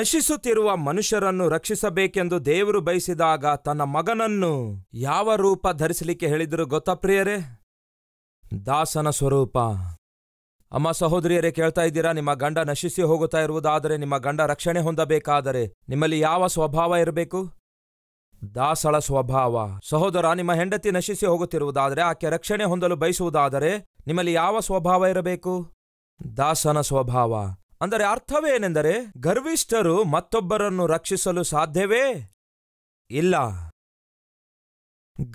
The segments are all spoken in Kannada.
ನಶಿಸುತ್ತಿರುವ ಮನುಷ್ಯರನ್ನು ರಕ್ಷಿಸಬೇಕೆಂದು ದೇವರು ಬಯಸಿದಾಗ ತನ್ನ ಮಗನನ್ನು ಯಾವ ರೂಪ ಧರಿಸಲಿಕ್ಕೆ ಹೇಳಿದರು ಗೊತ್ತಾ ಪ್ರಿಯರೇ ದಾಸನ ಸ್ವರೂಪ ಅಮ್ಮ ಸಹೋದರಿಯರೇ ಕೇಳ್ತಾ ಇದ್ದೀರಾ ನಿಮ್ಮ ಗಂಡ ನಶಿಸಿ ಹೋಗುತ್ತಾ ಇರುವುದಾದರೆ ನಿಮ್ಮ ಗಂಡ ರಕ್ಷಣೆ ಹೊಂದಬೇಕಾದರೆ ನಿಮ್ಮಲ್ಲಿ ಯಾವ ಸ್ವಭಾವ ಇರಬೇಕು ದಾಸಳ ಸ್ವಭಾವ ಸಹೋದರ ನಿಮ್ಮ ಹೆಂಡತಿ ನಶಿಸಿ ಹೋಗುತ್ತಿರುವುದಾದರೆ ಆಕೆ ರಕ್ಷಣೆ ಹೊಂದಲು ಬಯಸುವುದಾದರೆ ನಿಮ್ಮಲ್ಲಿ ಯಾವ ಸ್ವಭಾವ ಇರಬೇಕು ದಾಸನ ಸ್ವಭಾವ ಅಂದರೆ ಅರ್ಥವೇನೆಂದರೆ ಗರ್ವಿಷ್ಠರು ಮತ್ತೊಬ್ಬರನ್ನು ರಕ್ಷಿಸಲು ಸಾಧ್ಯವೇ ಇಲ್ಲ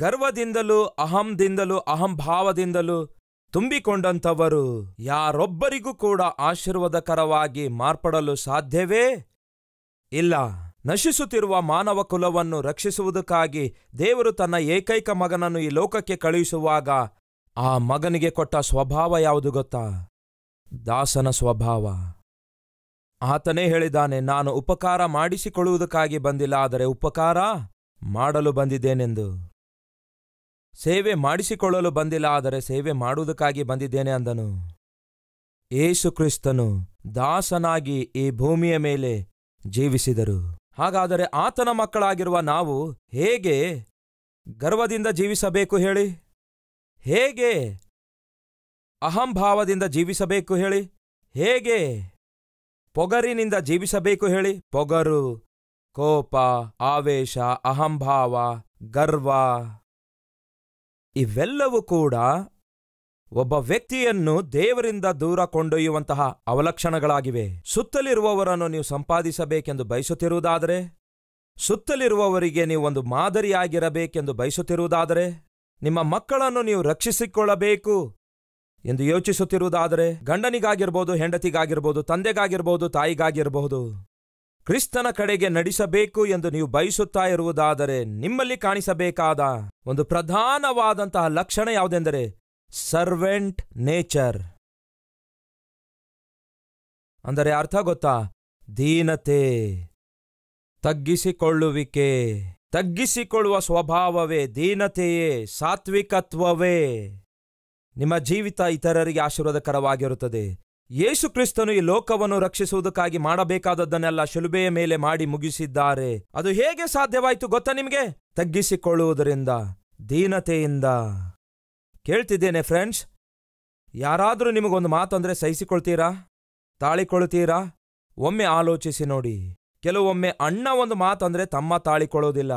ಗರ್ವದಿಂದಲೂ ಅಹಂದಿಂದಲೂ ಅಹಂಭಾವದಿಂದಲೂ ತುಂಬಿಕೊಂಡಂಥವರು ಯಾರೊಬ್ಬರಿಗೂ ಕೂಡ ಆಶೀರ್ವಾದಕರವಾಗಿ ಮಾರ್ಪಡಲು ಸಾಧ್ಯವೇ ಇಲ್ಲ ನಶಿಸುತ್ತಿರುವ ಮಾನವ ಕುಲವನ್ನು ರಕ್ಷಿಸುವುದಕ್ಕಾಗಿ ದೇವರು ತನ್ನ ಏಕೈಕ ಮಗನನ್ನು ಈ ಲೋಕಕ್ಕೆ ಕಳುಹಿಸುವಾಗ ಆ ಮಗನಿಗೆ ಕೊಟ್ಟ ಸ್ವಭಾವ ಯಾವುದು ಗೊತ್ತಾ ದಾಸನ ಸ್ವಭಾವ ಆತನೇ ಹೇಳಿದಾನೆ ನಾನು ಉಪಕಾರ ಮಾಡಿಸಿಕೊಳ್ಳುವುದಕ್ಕಾಗಿ ಬಂದಿಲ್ಲ ಆದರೆ ಉಪಕಾರ ಮಾಡಲು ಬಂದಿದ್ದೇನೆಂದು ಸೇವೆ ಮಾಡಿಸಿಕೊಳ್ಳಲು ಬಂದಿಲ್ಲ ಆದರೆ ಸೇವೆ ಮಾಡುವುದಕ್ಕಾಗಿ ಬಂದಿದ್ದೇನೆ ಅಂದನು ಏಸುಕ್ರಿಸ್ತನು ದಾಸನಾಗಿ ಈ ಭೂಮಿಯ ಮೇಲೆ ಜೀವಿಸಿದರು ಹಾಗಾದರೆ ಆತನ ಮಕ್ಕಳಾಗಿರುವ ನಾವು ಹೇಗೆ ಗರ್ವದಿಂದ ಜೀವಿಸಬೇಕು ಹೇಳಿ ಹೇಗೆ ಅಹಂಭಾವದಿಂದ ಜೀವಿಸಬೇಕು ಹೇಳಿ ಹೇಗೆ ಪೊಗರಿನಿಂದ ಜೀವಿಸಬೇಕು ಹೇಳಿ ಪೊಗರು ಕೋಪ ಆವೇಶ ಅಹಂಭಾವ ಗರ್ವ ಇವೆಲ್ಲವೂ ಕೂಡ ಒಬ್ಬ ವ್ಯಕ್ತಿಯನ್ನು ದೇವರಿಂದ ದೂರ ಕೊಂಡೊಯ್ಯುವಂತಹ ಅವಲಕ್ಷಣಗಳಾಗಿವೆ ಸುತ್ತಲಿರುವವರನ್ನು ನೀವು ಸಂಪಾದಿಸಬೇಕೆಂದು ಬಯಸುತ್ತಿರುವುದಾದರೆ ಸುತ್ತಲಿರುವವರಿಗೆ ನೀವು ಒಂದು ಮಾದರಿಯಾಗಿರಬೇಕೆಂದು ಬಯಸುತ್ತಿರುವುದಾದರೆ ನಿಮ್ಮ ಮಕ್ಕಳನ್ನು ನೀವು ರಕ್ಷಿಸಿಕೊಳ್ಳಬೇಕು ಎಂದು ಯೋಚಿಸುತ್ತಿರುವುದಾದರೆ ಗಂಡನಿಗಾಗಿರ್ಬೋದು ಹೆಂಡತಿಗಾಗಿರ್ಬೋದು ತಂದೆಗಾಗಿರಬಹುದು ತಾಯಿಗಾಗಿರಬಹುದು ಕ್ರಿಸ್ತನ ಕಡೆಗೆ ನಡೆಸಬೇಕು ಎಂದು ನೀವು ಬಯಸುತ್ತಾ ಇರುವುದಾದರೆ ನಿಮ್ಮಲ್ಲಿ ಕಾಣಿಸಬೇಕಾದ ಒಂದು ಪ್ರಧಾನವಾದಂತಹ ಲಕ್ಷಣ ಯಾವುದೆಂದರೆ ಸರ್ವೆಂಟ್ ನೇಚರ್ ಅಂದರೆ ಅರ್ಥ ಗೊತ್ತಾ ದೀನತೆ ತಗ್ಗಿಸಿಕೊಳ್ಳುವಿಕೆ ತಗ್ಗಿಸಿಕೊಳ್ಳುವ ಸ್ವಭಾವವೇ ದೀನತೆಯೇ ಸಾತ್ವಿಕತ್ವವೇ ನಿಮ್ಮ ಜೀವಿತ ಇತರರಿಗೆ ಆಶೀರ್ವಾದಕರವಾಗಿರುತ್ತದೆ ಯೇಸುಕ್ರಿಸ್ತನು ಈ ಲೋಕವನ್ನು ರಕ್ಷಿಸುವುದಕ್ಕಾಗಿ ಮಾಡಬೇಕಾದದ್ದನ್ನೆಲ್ಲ ಶಿಲುಬೆಯ ಮೇಲೆ ಮಾಡಿ ಮುಗಿಸಿದ್ದಾರೆ ಅದು ಹೇಗೆ ಸಾಧ್ಯವಾಯಿತು ಗೊತ್ತಾ ನಿಮಗೆ ತಗ್ಗಿಸಿಕೊಳ್ಳುವುದರಿಂದ ದೀನತೆಯಿಂದ ಕೇಳ್ತಿದ್ದೇನೆ ಫ್ರೆಂಡ್ಸ್ ಯಾರಾದರೂ ನಿಮಗೊಂದು ಮಾತಂದ್ರೆ ಸಹಿಸಿಕೊಳ್ತೀರಾ ತಾಳಿಕೊಳ್ಳುತ್ತೀರಾ ಒಮ್ಮೆ ಆಲೋಚಿಸಿ ನೋಡಿ ಕೆಲವೊಮ್ಮೆ ಅಣ್ಣ ಒಂದು ಮಾತಂದ್ರೆ ತಮ್ಮ ತಾಳಿಕೊಳ್ಳೋದಿಲ್ಲ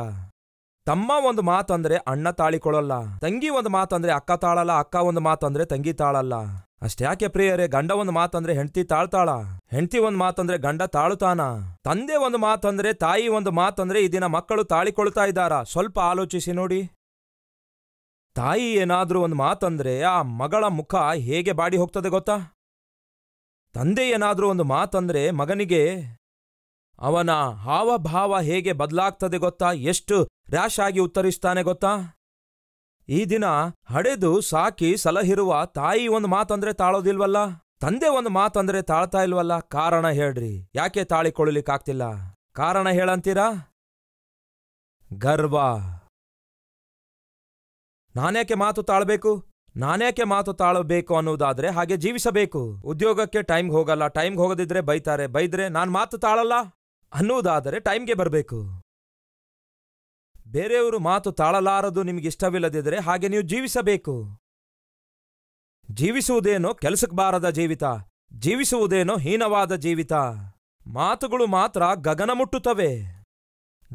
ತಮ್ಮ ಒಂದು ಮಾತು ಅಂದ್ರೆ ಅಣ್ಣ ತಾಳಿಕೊಳ್ಳಲ್ಲ ತಂಗಿ ಒಂದು ಮಾತು ಅಂದ್ರೆ ಅಕ್ಕ ತಾಳಲ್ಲ ಅಕ್ಕ ಒಂದು ಮಾತು ಅಂದ್ರೆ ತಂಗಿ ತಾಳಲ್ಲ ಅಷ್ಟ್ಯಾಕೆ ಪ್ರಿಯರೇ ಗಂಡ ಒಂದು ಮಾತಂದ್ರೆ ಹೆಂಡತಿ ತಾಳ್ತಾಳ ಹೆಂಡತಿ ಒಂದು ಮಾತಂದ್ರೆ ಗಂಡ ತಾಳುತಾನ ತಂದೆ ಒಂದು ಮಾತಂದ್ರೆ ತಾಯಿ ಒಂದು ಮಾತಂದ್ರೆ ಈ ದಿನ ಮಕ್ಕಳು ತಾಳಿಕೊಳ್ತಾ ಇದ್ದಾರಾ ಸ್ವಲ್ಪ ಆಲೋಚಿಸಿ ನೋಡಿ ತಾಯಿ ಏನಾದ್ರೂ ಒಂದು ಮಾತಂದ್ರೆ ಆ ಮಗಳ ಮುಖ ಹೇಗೆ ಬಾಡಿ ಹೋಗ್ತದೆ ಗೊತ್ತಾ ತಂದೆ ಏನಾದ್ರೂ ಒಂದು ಮಾತಂದ್ರೆ ಮಗನಿಗೆ ಅವನ ಹಾವಭಾವ ಹೇಗೆ ಬದಲಾಗ್ತದೆ ಗೊತ್ತಾ ಎಷ್ಟು ರಾಶ್ ಆಗಿ ಉತ್ತರಿಸ್ತಾನೆ ಗೊತ್ತಾ ಈ ದಿನ ಹಡೆದು ಸಾಕಿ ಸಲಹಿರುವ ತಾಯಿ ಒಂದು ಮಾತಂದ್ರೆ ತಾಳೋದಿಲ್ವಲ್ಲ ತಂದೆ ಒಂದು ಮಾತಂದ್ರೆ ತಾಳ್ತಾ ಇಲ್ವಲ್ಲ ಕಾರಣ ಹೇಳ್ರಿ ಯಾಕೆ ತಾಳಿಕೊಳ್ಳಲಿಕ್ಕಾಗ್ತಿಲ್ಲ ಕಾರಣ ಹೇಳಂತೀರಾ ಗರ್ವ ನಾನೇಕೆ ಮಾತು ತಾಳ್ಬೇಕು ನಾನೇಕೆ ಮಾತು ತಾಳಬೇಕು ಅನ್ನೋದಾದ್ರೆ ಹಾಗೆ ಜೀವಿಸಬೇಕು ಉದ್ಯೋಗಕ್ಕೆ ಟೈಮ್ಗೆ ಹೋಗಲ್ಲ ಟೈಮ್ಗೆ ಹೋಗದಿದ್ರೆ ಬೈತಾರೆ ಬೈದ್ರೆ ನಾನು ಮಾತು ತಾಳಲ್ಲ ಅನ್ನುವುದಾದರೆ ಟೈಮ್ಗೆ ಬರಬೇಕು ಬೇರೆಯವರು ಮಾತು ತಾಳಲಾರದು ನಿಮಗೆ ಇಷ್ಟವಿಲ್ಲದಿದ್ದರೆ ಹಾಗೆ ನೀವು ಜೀವಿಸಬೇಕು ಜೀವಿಸುವುದೇನೋ ಕೆಲಸಕ್ಕೆ ಬಾರದ ಜೀವಿತ ಜೀವಿಸುವುದೇನೋ ಹೀನವಾದ ಜೀವಿತ ಮಾತುಗಳು ಮಾತ್ರ ಗಗನ ಮುಟ್ಟುತ್ತವೆ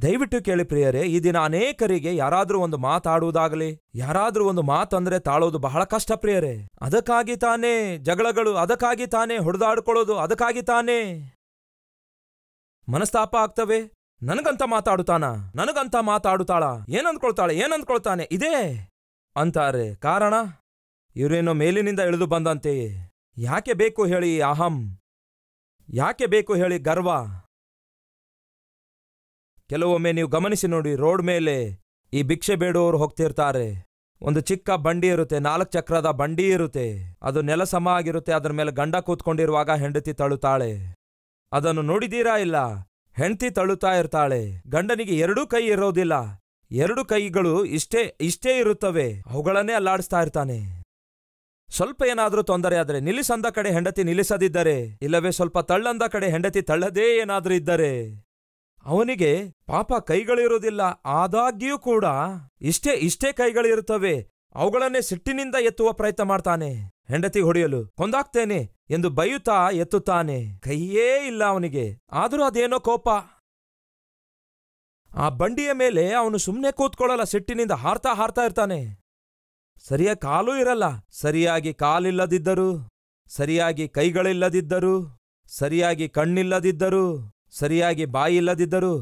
ದಯವಿಟ್ಟು ಕೇಳಿ ಪ್ರಿಯರೇ ಈ ದಿನ ಅನೇಕರಿಗೆ ಯಾರಾದರೂ ಒಂದು ಮಾತಾಡುವುದಾಗಲಿ ಯಾರಾದರೂ ಒಂದು ಮಾತಂದ್ರೆ ತಾಳೋದು ಬಹಳ ಕಷ್ಟ ಪ್ರಿಯರೇ ಅದಕ್ಕಾಗಿ ತಾನೇ ಜಗಳಗಳು ಅದಕ್ಕಾಗಿ ತಾನೇ ಹೊಡೆದಾಡ್ಕೊಳ್ಳೋದು ಅದಕ್ಕಾಗಿ ತಾನೇ ಮನಸ್ತಾಪ ಆಗ್ತವೆ ನನಗಂತ ಮಾತಾಡುತ್ತಾನ ನನಗಂತ ಮಾತಾಡುತ್ತಾಳ ಏನಂದ್ಕೊಳ್ತಾಳೆ ಏನಂದ್ಕೊಳ್ತಾನೆ ಇದೇ ಅಂತಾರೆ ಕಾರಣ ಇವರೇನೋ ಮೇಲಿನಿಂದ ಇಳಿದು ಬಂದಂತೆಯೇ ಯಾಕೆ ಬೇಕು ಹೇಳಿ ಅಹಂ ಯಾಕೆ ಬೇಕು ಹೇಳಿ ಗರ್ವ ಕೆಲವೊಮ್ಮೆ ನೀವು ಗಮನಿಸಿ ನೋಡಿ ರೋಡ್ ಮೇಲೆ ಈ ಭಿಕ್ಷೆ ಬೇಡುವವರು ಹೋಗ್ತಿರ್ತಾರೆ ಒಂದು ಚಿಕ್ಕ ಬಂಡಿ ಇರುತ್ತೆ ನಾಲ್ಕು ಚಕ್ರದ ಬಂಡಿ ಇರುತ್ತೆ ಅದು ನೆಲ ಸಮ ಆಗಿರುತ್ತೆ ಅದರ ಮೇಲೆ ಗಂಡ ಕೂತ್ಕೊಂಡಿರುವಾಗ ಹೆಂಡತಿ ತಳ್ಳುತ್ತಾಳೆ ಅದನ್ನು ನೋಡಿದೀರಾ ಇಲ್ಲ ಹೆಂಡತಿ ತಳ್ಳುತ್ತಾ ಇರ್ತಾಳೆ ಗಂಡನಿಗೆ ಎರಡೂ ಕೈ ಇರೋದಿಲ್ಲ ಎರಡು ಕೈಗಳು ಇಷ್ಟೇ ಇಷ್ಟೇ ಇರುತ್ತವೆ ಅವುಗಳನ್ನೇ ಅಲ್ಲಾಡಿಸ್ತಾ ಇರ್ತಾನೆ ಸ್ವಲ್ಪ ಏನಾದರೂ ತೊಂದರೆ ಆದರೆ ನಿಲ್ಲಿಸಂದ ಕಡೆ ಹೆಂಡತಿ ನಿಲ್ಲಿಸದಿದ್ದರೆ ಇಲ್ಲವೇ ಸ್ವಲ್ಪ ತಳ್ಳಂದ ಕಡೆ ಹೆಂಡತಿ ತಳ್ಳದೇ ಏನಾದರೂ ಇದ್ದರೆ ಅವನಿಗೆ ಪಾಪ ಕೈಗಳಿರುವುದಿಲ್ಲ ಆದಾಗ್ಯೂ ಕೂಡ ಇಷ್ಟೇ ಇಷ್ಟೇ ಕೈಗಳಿರುತ್ತವೆ ಅವುಗಳನ್ನೇ ಸಿಟ್ಟಿನಿಂದ ಎತ್ತುವ ಪ್ರಯತ್ನ ಮಾಡ್ತಾನೆ ಹೆಂಡತಿ ಹೊಡೆಯಲು ಹೊಂದಾಗ್ತೇನೆ ಎಂದು ಬೈಯುತ್ತಾ ಎತ್ತುತ್ತಾನೆ ಕೈಯೇ ಇಲ್ಲ ಅವನಿಗೆ ಆದರೂ ಅದೇನೋ ಕೋಪ ಆ ಬಂಡಿಯ ಮೇಲೆ ಅವನು ಸುಮ್ಮನೆ ಕೂತ್ಕೊಳ್ಳಲ್ಲ ಸಿಟ್ಟಿನಿಂದ ಹಾರ್ತಾ ಹಾರ್ತಾ ಇರ್ತಾನೆ ಸರಿಯಾಗಿ ಕಾಲೂ ಇರಲ್ಲ ಸರಿಯಾಗಿ ಕಾಲಿಲ್ಲದಿದ್ದರೂ ಸರಿಯಾಗಿ ಕೈಗಳಿಲ್ಲದಿದ್ದರೂ ಸರಿಯಾಗಿ ಕಣ್ಣಿಲ್ಲದಿದ್ದರೂ ಸರಿಯಾಗಿ ಬಾಯಿಲ್ಲದಿದ್ದರೂ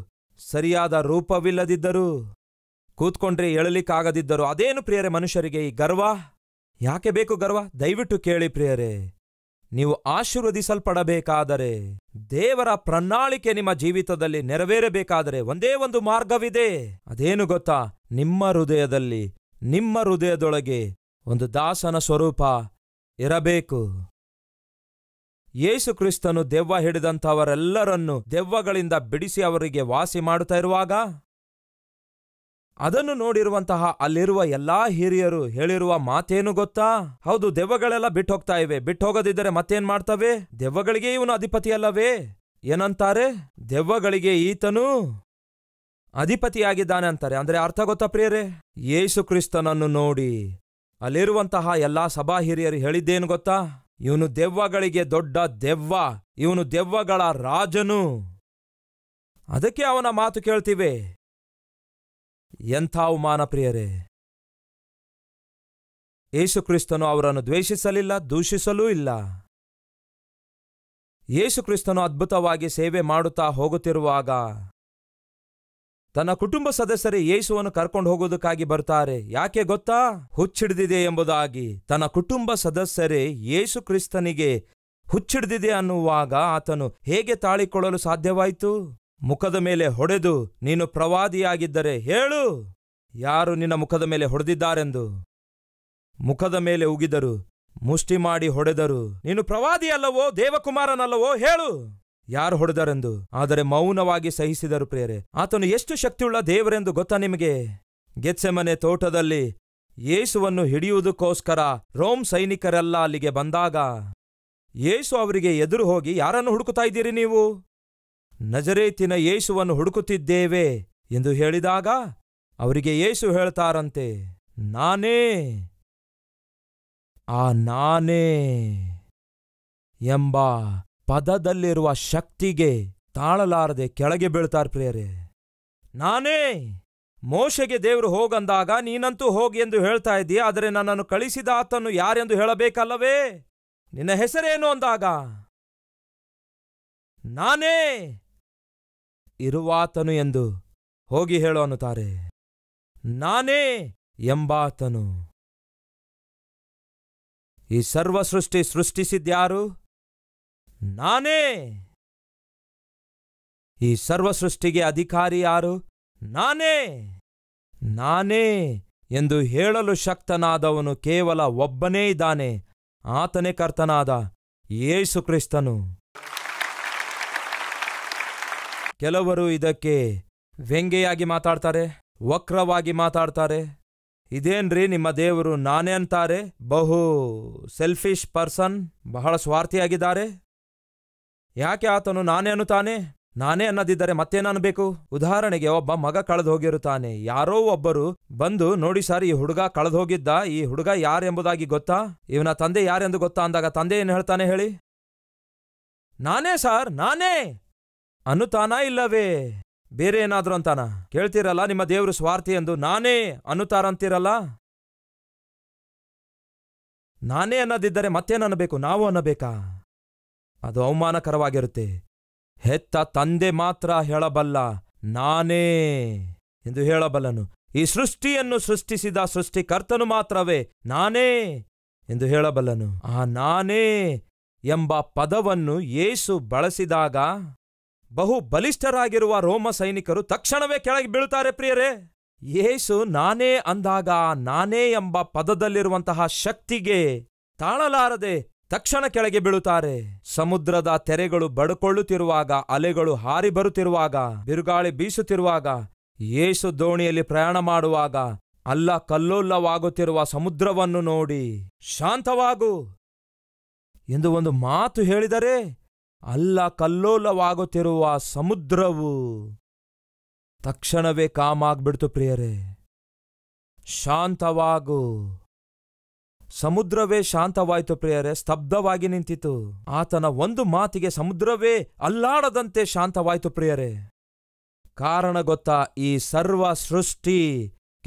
ಸರಿಯಾದ ರೂಪವಿಲ್ಲದಿದ್ದರೂ ಕೂತ್ಕೊಂಡ್ರೆ ಎಳಲಿಕ್ಕಾಗದಿದ್ದರೂ ಅದೇನು ಪ್ರಿಯರೇ ಮನುಷ್ಯರಿಗೆ ಈ ಗರ್ವ ಯಾಕೆ ಬೇಕು ಗರ್ವ ದಯವಿಟ್ಟು ಕೇಳಿ ಪ್ರಿಯರೇ ನೀವು ಆಶೀರ್ವದಿಸಲ್ಪಡಬೇಕಾದರೆ ದೇವರ ಪ್ರಣಾಳಿಕೆ ನಿಮ್ಮ ಜೀವಿತದಲ್ಲಿ ನೆರವೇರಬೇಕಾದರೆ ಒಂದೇ ಒಂದು ಮಾರ್ಗವಿದೆ ಅದೇನು ಗೊತ್ತಾ ನಿಮ್ಮ ಹೃದಯದಲ್ಲಿ ನಿಮ್ಮ ಹೃದಯದೊಳಗೆ ಒಂದು ದಾಸನ ಸ್ವರೂಪ ಇರಬೇಕು ಯೇಸು ಕ್ರಿಸ್ತನು ದೆವ್ವ ಹಿಡಿದಂಥವರೆಲ್ಲರನ್ನು ದೆವ್ವಗಳಿಂದ ಬಿಡಿಸಿ ಅವರಿಗೆ ವಾಸಿ ಮಾಡುತ್ತಾ ಇರುವಾಗ ಅದನ್ನು ನೋಡಿರುವಂತಹ ಅಲ್ಲಿರುವ ಎಲ್ಲಾ ಹಿರಿಯರು ಹೇಳಿರುವ ಮಾತೇನು ಗೊತ್ತಾ ಹೌದು ದೆವ್ವಗಳೆಲ್ಲ ಬಿಟ್ಟು ಹೋಗ್ತಾ ಇವೆ ಬಿಟ್ಟು ಹೋಗದಿದ್ದರೆ ಮತ್ತೇನ್ ಮಾಡ್ತವೆ ದೆವ್ವಗಳಿಗೆ ಇವನು ಅಧಿಪತಿಯಲ್ಲವೇ ಅಲ್ಲವೇ ಏನಂತಾರೆ ದೆವ್ವಗಳಿಗೆ ಈತನು ಅಧಿಪತಿಯಾಗಿದ್ದಾನೆ ಅಂತಾರೆ ಅಂದ್ರೆ ಅರ್ಥ ಗೊತ್ತಾ ಪ್ರಿಯರೇ ಯೇಸು ಕ್ರಿಸ್ತನನ್ನು ನೋಡಿ ಅಲ್ಲಿರುವಂತಹ ಎಲ್ಲಾ ಸಭಾ ಹಿರಿಯರು ಹೇಳಿದ್ದೇನು ಗೊತ್ತಾ ಇವನು ದೆವ್ವಗಳಿಗೆ ದೊಡ್ಡ ದೆವ್ವ ಇವನು ದೆವ್ವಗಳ ರಾಜನು ಅದಕ್ಕೆ ಅವನ ಮಾತು ಕೇಳ್ತೀವಿ ಎಂಥ ಅವಮಾನ ಪ್ರಿಯರೇ ಯೇಸುಕ್ರಿಸ್ತನು ಅವರನ್ನು ದ್ವೇಷಿಸಲಿಲ್ಲ ದೂಷಿಸಲೂ ಇಲ್ಲ ಯೇಸುಕ್ರಿಸ್ತನು ಅದ್ಭುತವಾಗಿ ಸೇವೆ ಮಾಡುತ್ತಾ ಹೋಗುತ್ತಿರುವಾಗ ತನ್ನ ಕುಟುಂಬ ಸದಸ್ಯರೇ ಯೇಸುವನ್ನು ಕರ್ಕೊಂಡು ಹೋಗುವುದಕ್ಕಾಗಿ ಬರ್ತಾರೆ ಯಾಕೆ ಗೊತ್ತಾ ಹುಚ್ಚಿಡಿದಿದೆ ಎಂಬುದಾಗಿ ತನ್ನ ಕುಟುಂಬ ಸದಸ್ಯರೇ ಯೇಸುಕ್ರಿಸ್ತನಿಗೆ ಕ್ರಿಸ್ತನಿಗೆ ಅನ್ನುವಾಗ ಆತನು ಹೇಗೆ ತಾಳಿಕೊಳ್ಳಲು ಸಾಧ್ಯವಾಯಿತು ಮುಖದ ಮೇಲೆ ಹೊಡೆದು ನೀನು ಪ್ರವಾದಿಯಾಗಿದ್ದರೆ ಹೇಳು ಯಾರು ನಿನ್ನ ಮುಖದ ಮೇಲೆ ಹೊಡೆದಿದ್ದಾರೆಂದು ಮುಖದ ಮೇಲೆ ಉಗಿದರು ಮುಷ್ಟಿ ಮಾಡಿ ಹೊಡೆದರು ನೀನು ಪ್ರವಾದಿಯಲ್ಲವೋ ದೇವಕುಮಾರನಲ್ಲವೋ ಹೇಳು ಯಾರು ಹೊಡೆದರೆಂದು ಆದರೆ ಮೌನವಾಗಿ ಸಹಿಸಿದರು ಪ್ರೇರೆ ಆತನು ಎಷ್ಟು ಶಕ್ತಿಯುಳ್ಳ ದೇವರೆಂದು ಗೊತ್ತಾ ನಿಮಗೆ ಗೆತ್ಸೆಮನೆ ತೋಟದಲ್ಲಿ ಯೇಸುವನ್ನು ಹಿಡಿಯುವುದಕ್ಕೋಸ್ಕರ ರೋಮ್ ಸೈನಿಕರೆಲ್ಲ ಅಲ್ಲಿಗೆ ಬಂದಾಗ ಯೇಸು ಅವರಿಗೆ ಎದುರು ಹೋಗಿ ಯಾರನ್ನು ಹುಡುಕುತ್ತಾ ಇದ್ದೀರಿ ನೀವು ನಜರೇತಿನ ಯೇಸುವನ್ನು ಹುಡುಕುತ್ತಿದ್ದೇವೆ ಎಂದು ಹೇಳಿದಾಗ ಅವರಿಗೆ ಯೇಸು ಹೇಳ್ತಾರಂತೆ ನಾನೇ ಆ ನಾನೇ ಎಂಬ ಪದದಲ್ಲಿರುವ ಶಕ್ತಿಗೆ ತಾಳಲಾರದೆ ಕೆಳಗೆ ಬೀಳ್ತಾರ್ ಪ್ರಿಯರೇ ನಾನೇ ಮೋಶೆಗೆ ದೇವರು ಹೋಗಂದಾಗ ನೀನಂತೂ ಹೋಗಿ ಎಂದು ಹೇಳ್ತಾ ಇದ್ದೀಯ ಆದರೆ ನನ್ನನ್ನು ಕಳಿಸಿದ ಆತನು ಯಾರೆಂದು ಹೇಳಬೇಕಲ್ಲವೇ ನಿನ್ನ ಹೆಸರೇನು ಅಂದಾಗ ನಾನೇ ಇರುವಾತನು ಎಂದು ಹೋಗಿ ಹೇಳು ಅನ್ನುತ್ತಾರೆ ನಾನೇ ಎಂಬಾತನು ಈ ಸರ್ವ ಸೃಷ್ಟಿ ಸೃಷ್ಟಿಸಿದ್ಯಾರು ನಾನೇ ಈ ಸರ್ವ ಸೃಷ್ಟಿಗೆ ಅಧಿಕಾರಿ ಯಾರು ನಾನೇ ನಾನೇ ಎಂದು ಹೇಳಲು ಶಕ್ತನಾದವನು ಕೇವಲ ಒಬ್ಬನೇ ಇದ್ದಾನೆ ಆತನೇ ಕರ್ತನಾದ ಕ್ರಿಸ್ತನು ಕೆಲವರು ಇದಕ್ಕೆ ವ್ಯಂಗ್ಯೆಯಾಗಿ ಮಾತಾಡ್ತಾರೆ ವಕ್ರವಾಗಿ ಮಾತಾಡ್ತಾರೆ ಇದೇನ್ರಿ ನಿಮ್ಮ ದೇವರು ನಾನೇ ಅಂತಾರೆ ಬಹು ಸೆಲ್ಫಿಶ್ ಪರ್ಸನ್ ಬಹಳ ಸ್ವಾರ್ಥಿಯಾಗಿದ್ದಾರೆ ಯಾಕೆ ಆತನು ನಾನೇ ಅನ್ನುತ್ತಾನೆ ನಾನೇ ಅನ್ನದಿದ್ದರೆ ಮತ್ತೇನು ಬೇಕು ಉದಾಹರಣೆಗೆ ಒಬ್ಬ ಮಗ ಕಳೆದು ಹೋಗಿರುತ್ತಾನೆ ಯಾರೋ ಒಬ್ಬರು ಬಂದು ನೋಡಿ ಸರ್ ಈ ಹುಡುಗ ಕಳೆದು ಹೋಗಿದ್ದ ಈ ಹುಡುಗ ಯಾರೆಂಬುದಾಗಿ ಗೊತ್ತಾ ಇವನ ತಂದೆ ಯಾರೆಂದು ಗೊತ್ತಾ ಅಂದಾಗ ತಂದೆ ಏನು ಹೇಳ್ತಾನೆ ಹೇಳಿ ನಾನೇ ಸಾರ್ ನಾನೇ ಅನುತಾನ ಇಲ್ಲವೇ ಬೇರೆ ಏನಾದ್ರೂ ಅಂತಾನ ಕೇಳ್ತೀರಲ್ಲ ನಿಮ್ಮ ದೇವರು ಸ್ವಾರ್ಥಿ ಎಂದು ನಾನೇ ಅನುತಾರ ಅಂತೀರಲ್ಲ ನಾನೇ ಅನ್ನದಿದ್ದರೆ ಬೇಕು ನಾವು ಅನ್ನಬೇಕಾ ಅದು ಅವಮಾನಕರವಾಗಿರುತ್ತೆ ಹೆತ್ತ ತಂದೆ ಮಾತ್ರ ಹೇಳಬಲ್ಲ ನಾನೇ ಎಂದು ಹೇಳಬಲ್ಲನು ಈ ಸೃಷ್ಟಿಯನ್ನು ಸೃಷ್ಟಿಸಿದ ಸೃಷ್ಟಿಕರ್ತನು ಮಾತ್ರವೇ ನಾನೇ ಎಂದು ಹೇಳಬಲ್ಲನು ಆ ನಾನೇ ಎಂಬ ಪದವನ್ನು ಯೇಸು ಬಳಸಿದಾಗ ಬಹು ಬಲಿಷ್ಠರಾಗಿರುವ ರೋಮ ಸೈನಿಕರು ತಕ್ಷಣವೇ ಕೆಳಗೆ ಬೀಳುತ್ತಾರೆ ಪ್ರಿಯರೇ ಯೇಸು ನಾನೇ ಅಂದಾಗ ನಾನೇ ಎಂಬ ಪದದಲ್ಲಿರುವಂತಹ ಶಕ್ತಿಗೆ ತಾಳಲಾರದೆ ತಕ್ಷಣ ಕೆಳಗೆ ಬೀಳುತ್ತಾರೆ ಸಮುದ್ರದ ತೆರೆಗಳು ಬಡಕೊಳ್ಳುತ್ತಿರುವಾಗ ಅಲೆಗಳು ಹಾರಿ ಬರುತ್ತಿರುವಾಗ ಬಿರುಗಾಳಿ ಬೀಸುತ್ತಿರುವಾಗ ಯೇಸು ದೋಣಿಯಲ್ಲಿ ಪ್ರಯಾಣ ಮಾಡುವಾಗ ಅಲ್ಲ ಕಲ್ಲೋಲ್ಲವಾಗುತ್ತಿರುವ ಸಮುದ್ರವನ್ನು ನೋಡಿ ಶಾಂತವಾಗು ಎಂದು ಒಂದು ಮಾತು ಹೇಳಿದರೆ ಅಲ್ಲ ಕಲ್ಲೋಲವಾಗುತ್ತಿರುವ ಸಮುದ್ರವು ತಕ್ಷಣವೇ ಕಾಮಾಗ್ಬಿಡ್ತು ಪ್ರಿಯರೇ ಶಾಂತವಾಗು ಸಮುದ್ರವೇ ಶಾಂತವಾಯಿತು ಪ್ರಿಯರೇ ಸ್ತಬ್ಧವಾಗಿ ನಿಂತಿತು ಆತನ ಒಂದು ಮಾತಿಗೆ ಸಮುದ್ರವೇ ಅಲ್ಲಾಡದಂತೆ ಶಾಂತವಾಯಿತು ಪ್ರಿಯರೇ ಕಾರಣ ಗೊತ್ತಾ ಈ ಸರ್ವ ಸೃಷ್ಟಿ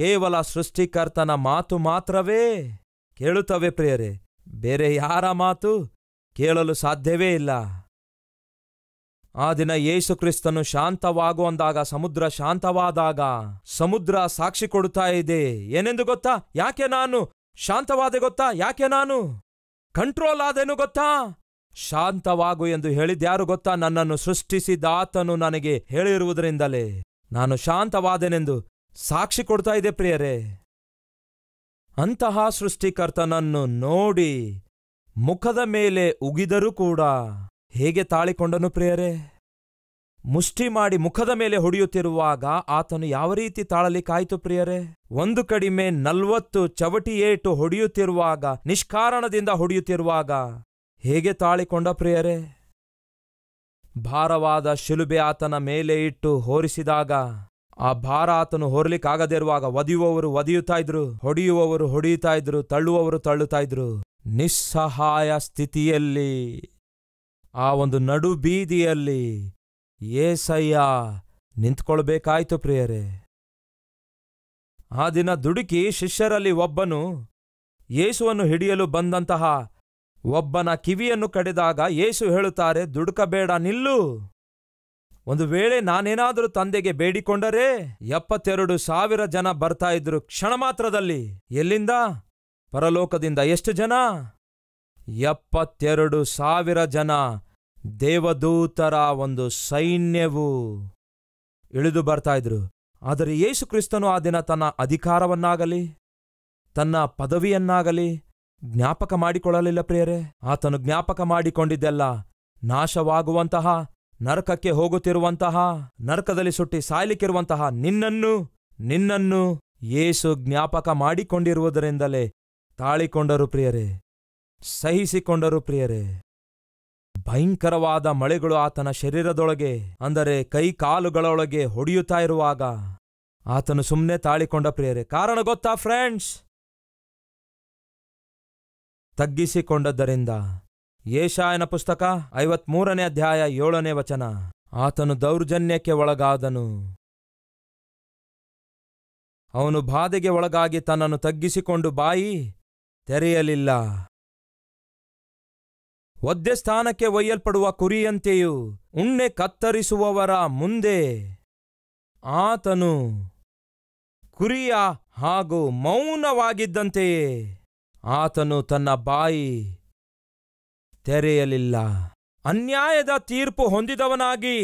ಕೇವಲ ಸೃಷ್ಟಿಕರ್ತನ ಮಾತು ಮಾತ್ರವೇ ಕೇಳುತ್ತವೆ ಪ್ರಿಯರೇ ಬೇರೆ ಯಾರ ಮಾತು ಕೇಳಲು ಸಾಧ್ಯವೇ ಇಲ್ಲ ಆ ದಿನ ಯೇಸು ಕ್ರಿಸ್ತನು ಅಂದಾಗ ಸಮುದ್ರ ಶಾಂತವಾದಾಗ ಸಮುದ್ರ ಸಾಕ್ಷಿ ಕೊಡುತ್ತಾ ಇದೆ ಏನೆಂದು ಗೊತ್ತಾ ಯಾಕೆ ನಾನು ಶಾಂತವಾದೆ ಗೊತ್ತಾ ಯಾಕೆ ನಾನು ಕಂಟ್ರೋಲ್ ಆದೇನು ಗೊತ್ತಾ ಶಾಂತವಾಗು ಎಂದು ಹೇಳಿದ್ಯಾರು ಗೊತ್ತಾ ನನ್ನನ್ನು ಸೃಷ್ಟಿಸಿದಾತನು ನನಗೆ ಹೇಳಿರುವುದರಿಂದಲೇ ನಾನು ಶಾಂತವಾದೆನೆಂದು ಸಾಕ್ಷಿ ಕೊಡ್ತಾ ಇದೆ ಪ್ರಿಯರೇ ಅಂತಹ ಸೃಷ್ಟಿಕರ್ತನನ್ನು ನೋಡಿ ಮುಖದ ಮೇಲೆ ಉಗಿದರೂ ಕೂಡ ಹೇಗೆ ತಾಳಿಕೊಂಡನು ಪ್ರಿಯರೇ ಮುಷ್ಟಿ ಮಾಡಿ ಮುಖದ ಮೇಲೆ ಹೊಡೆಯುತ್ತಿರುವಾಗ ಆತನು ಯಾವ ರೀತಿ ತಾಳಲಿಕ್ಕಾಯ್ತು ಪ್ರಿಯರೇ ಒಂದು ಕಡಿಮೆ ನಲ್ವತ್ತು ಚವಟಿಯೇಟು ಹೊಡೆಯುತ್ತಿರುವಾಗ ನಿಷ್ಕಾರಣದಿಂದ ಹೊಡೆಯುತ್ತಿರುವಾಗ ಹೇಗೆ ತಾಳಿಕೊಂಡ ಪ್ರಿಯರೇ ಭಾರವಾದ ಶಿಲುಬೆ ಆತನ ಮೇಲೆ ಇಟ್ಟು ಹೋರಿಸಿದಾಗ ಆ ಭಾರ ಆತನು ಹೊರಲಿಕ್ಕಾಗದಿರುವಾಗ ಒದಿಯುವವರು ಒದೆಯುತ್ತಾ ಇದ್ರು ಹೊಡೆಯುವವರು ಹೊಡೆಯುತ್ತಾ ಇದ್ರು ತಳ್ಳುವವರು ತಳ್ಳುತ್ತಾ ಇದ್ರು ನಿಸ್ಸಹಾಯ ಸ್ಥಿತಿಯಲ್ಲಿ ಆ ಒಂದು ನಡು ಬೀದಿಯಲ್ಲಿ ಏಸಯ್ಯ ನಿಂತ್ಕೊಳ್ಬೇಕಾಯ್ತು ಪ್ರಿಯರೇ ಆ ದಿನ ದುಡುಕಿ ಶಿಷ್ಯರಲ್ಲಿ ಒಬ್ಬನು ಯೇಸುವನ್ನು ಹಿಡಿಯಲು ಬಂದಂತಹ ಒಬ್ಬನ ಕಿವಿಯನ್ನು ಕಡಿದಾಗ ಯೇಸು ಹೇಳುತ್ತಾರೆ ದುಡುಕಬೇಡ ನಿಲ್ಲು ಒಂದು ವೇಳೆ ನಾನೇನಾದರೂ ತಂದೆಗೆ ಬೇಡಿಕೊಂಡರೆ ಎಪ್ಪತ್ತೆರಡು ಸಾವಿರ ಜನ ಬರ್ತಾ ಇದ್ರು ಕ್ಷಣ ಮಾತ್ರದಲ್ಲಿ ಎಲ್ಲಿಂದ ಪರಲೋಕದಿಂದ ಎಷ್ಟು ಜನ ಎಪ್ಪತ್ತೆರಡು ಸಾವಿರ ಜನ ದೇವದೂತರ ಒಂದು ಸೈನ್ಯವು ಇಳಿದು ಬರ್ತಾ ಇದ್ರು ಆದರೆ ಯೇಸು ಕ್ರಿಸ್ತನು ಆ ದಿನ ತನ್ನ ಅಧಿಕಾರವನ್ನಾಗಲಿ ತನ್ನ ಪದವಿಯನ್ನಾಗಲಿ ಜ್ಞಾಪಕ ಮಾಡಿಕೊಳ್ಳಲಿಲ್ಲ ಪ್ರಿಯರೇ ಆತನು ಜ್ಞಾಪಕ ಮಾಡಿಕೊಂಡಿದ್ದೆಲ್ಲ ನಾಶವಾಗುವಂತಹ ನರಕಕ್ಕೆ ಹೋಗುತ್ತಿರುವಂತಹ ನರಕದಲ್ಲಿ ಸುಟ್ಟಿ ಸಾಯ್ಲಿಕ್ಕಿರುವಂತಹ ನಿನ್ನನ್ನು ನಿನ್ನನ್ನು ಯೇಸು ಜ್ಞಾಪಕ ಮಾಡಿಕೊಂಡಿರುವುದರಿಂದಲೇ ತಾಳಿಕೊಂಡರು ಪ್ರಿಯರೇ ಸಹಿಸಿಕೊಂಡರು ಪ್ರಿಯರೇ ಭಯಂಕರವಾದ ಮಳೆಗಳು ಆತನ ಶರೀರದೊಳಗೆ ಅಂದರೆ ಕೈ ಕಾಲುಗಳೊಳಗೆ ಹೊಡೆಯುತ್ತಾ ಇರುವಾಗ ಆತನು ಸುಮ್ಮನೆ ತಾಳಿಕೊಂಡ ಪ್ರೇರೆ ಕಾರಣ ಗೊತ್ತಾ ಫ್ರೆಂಡ್ಸ್ ತಗ್ಗಿಸಿಕೊಂಡದ್ದರಿಂದ ಏಷಾಯನ ಪುಸ್ತಕ ಐವತ್ಮೂರನೇ ಅಧ್ಯಾಯ ಏಳನೇ ವಚನ ಆತನು ದೌರ್ಜನ್ಯಕ್ಕೆ ಒಳಗಾದನು ಅವನು ಬಾಧೆಗೆ ಒಳಗಾಗಿ ತನ್ನನ್ನು ತಗ್ಗಿಸಿಕೊಂಡು ಬಾಯಿ ತೆರೆಯಲಿಲ್ಲ ಒದ್ದೆ ಸ್ಥಾನಕ್ಕೆ ಒಯ್ಯಲ್ಪಡುವ ಕುರಿಯಂತೆಯೂ ಉಣ್ಣೆ ಕತ್ತರಿಸುವವರ ಮುಂದೆ ಆತನು ಕುರಿಯ ಹಾಗೂ ಮೌನವಾಗಿದ್ದಂತೆಯೇ ಆತನು ತನ್ನ ಬಾಯಿ ತೆರೆಯಲಿಲ್ಲ ಅನ್ಯಾಯದ ತೀರ್ಪು ಹೊಂದಿದವನಾಗಿ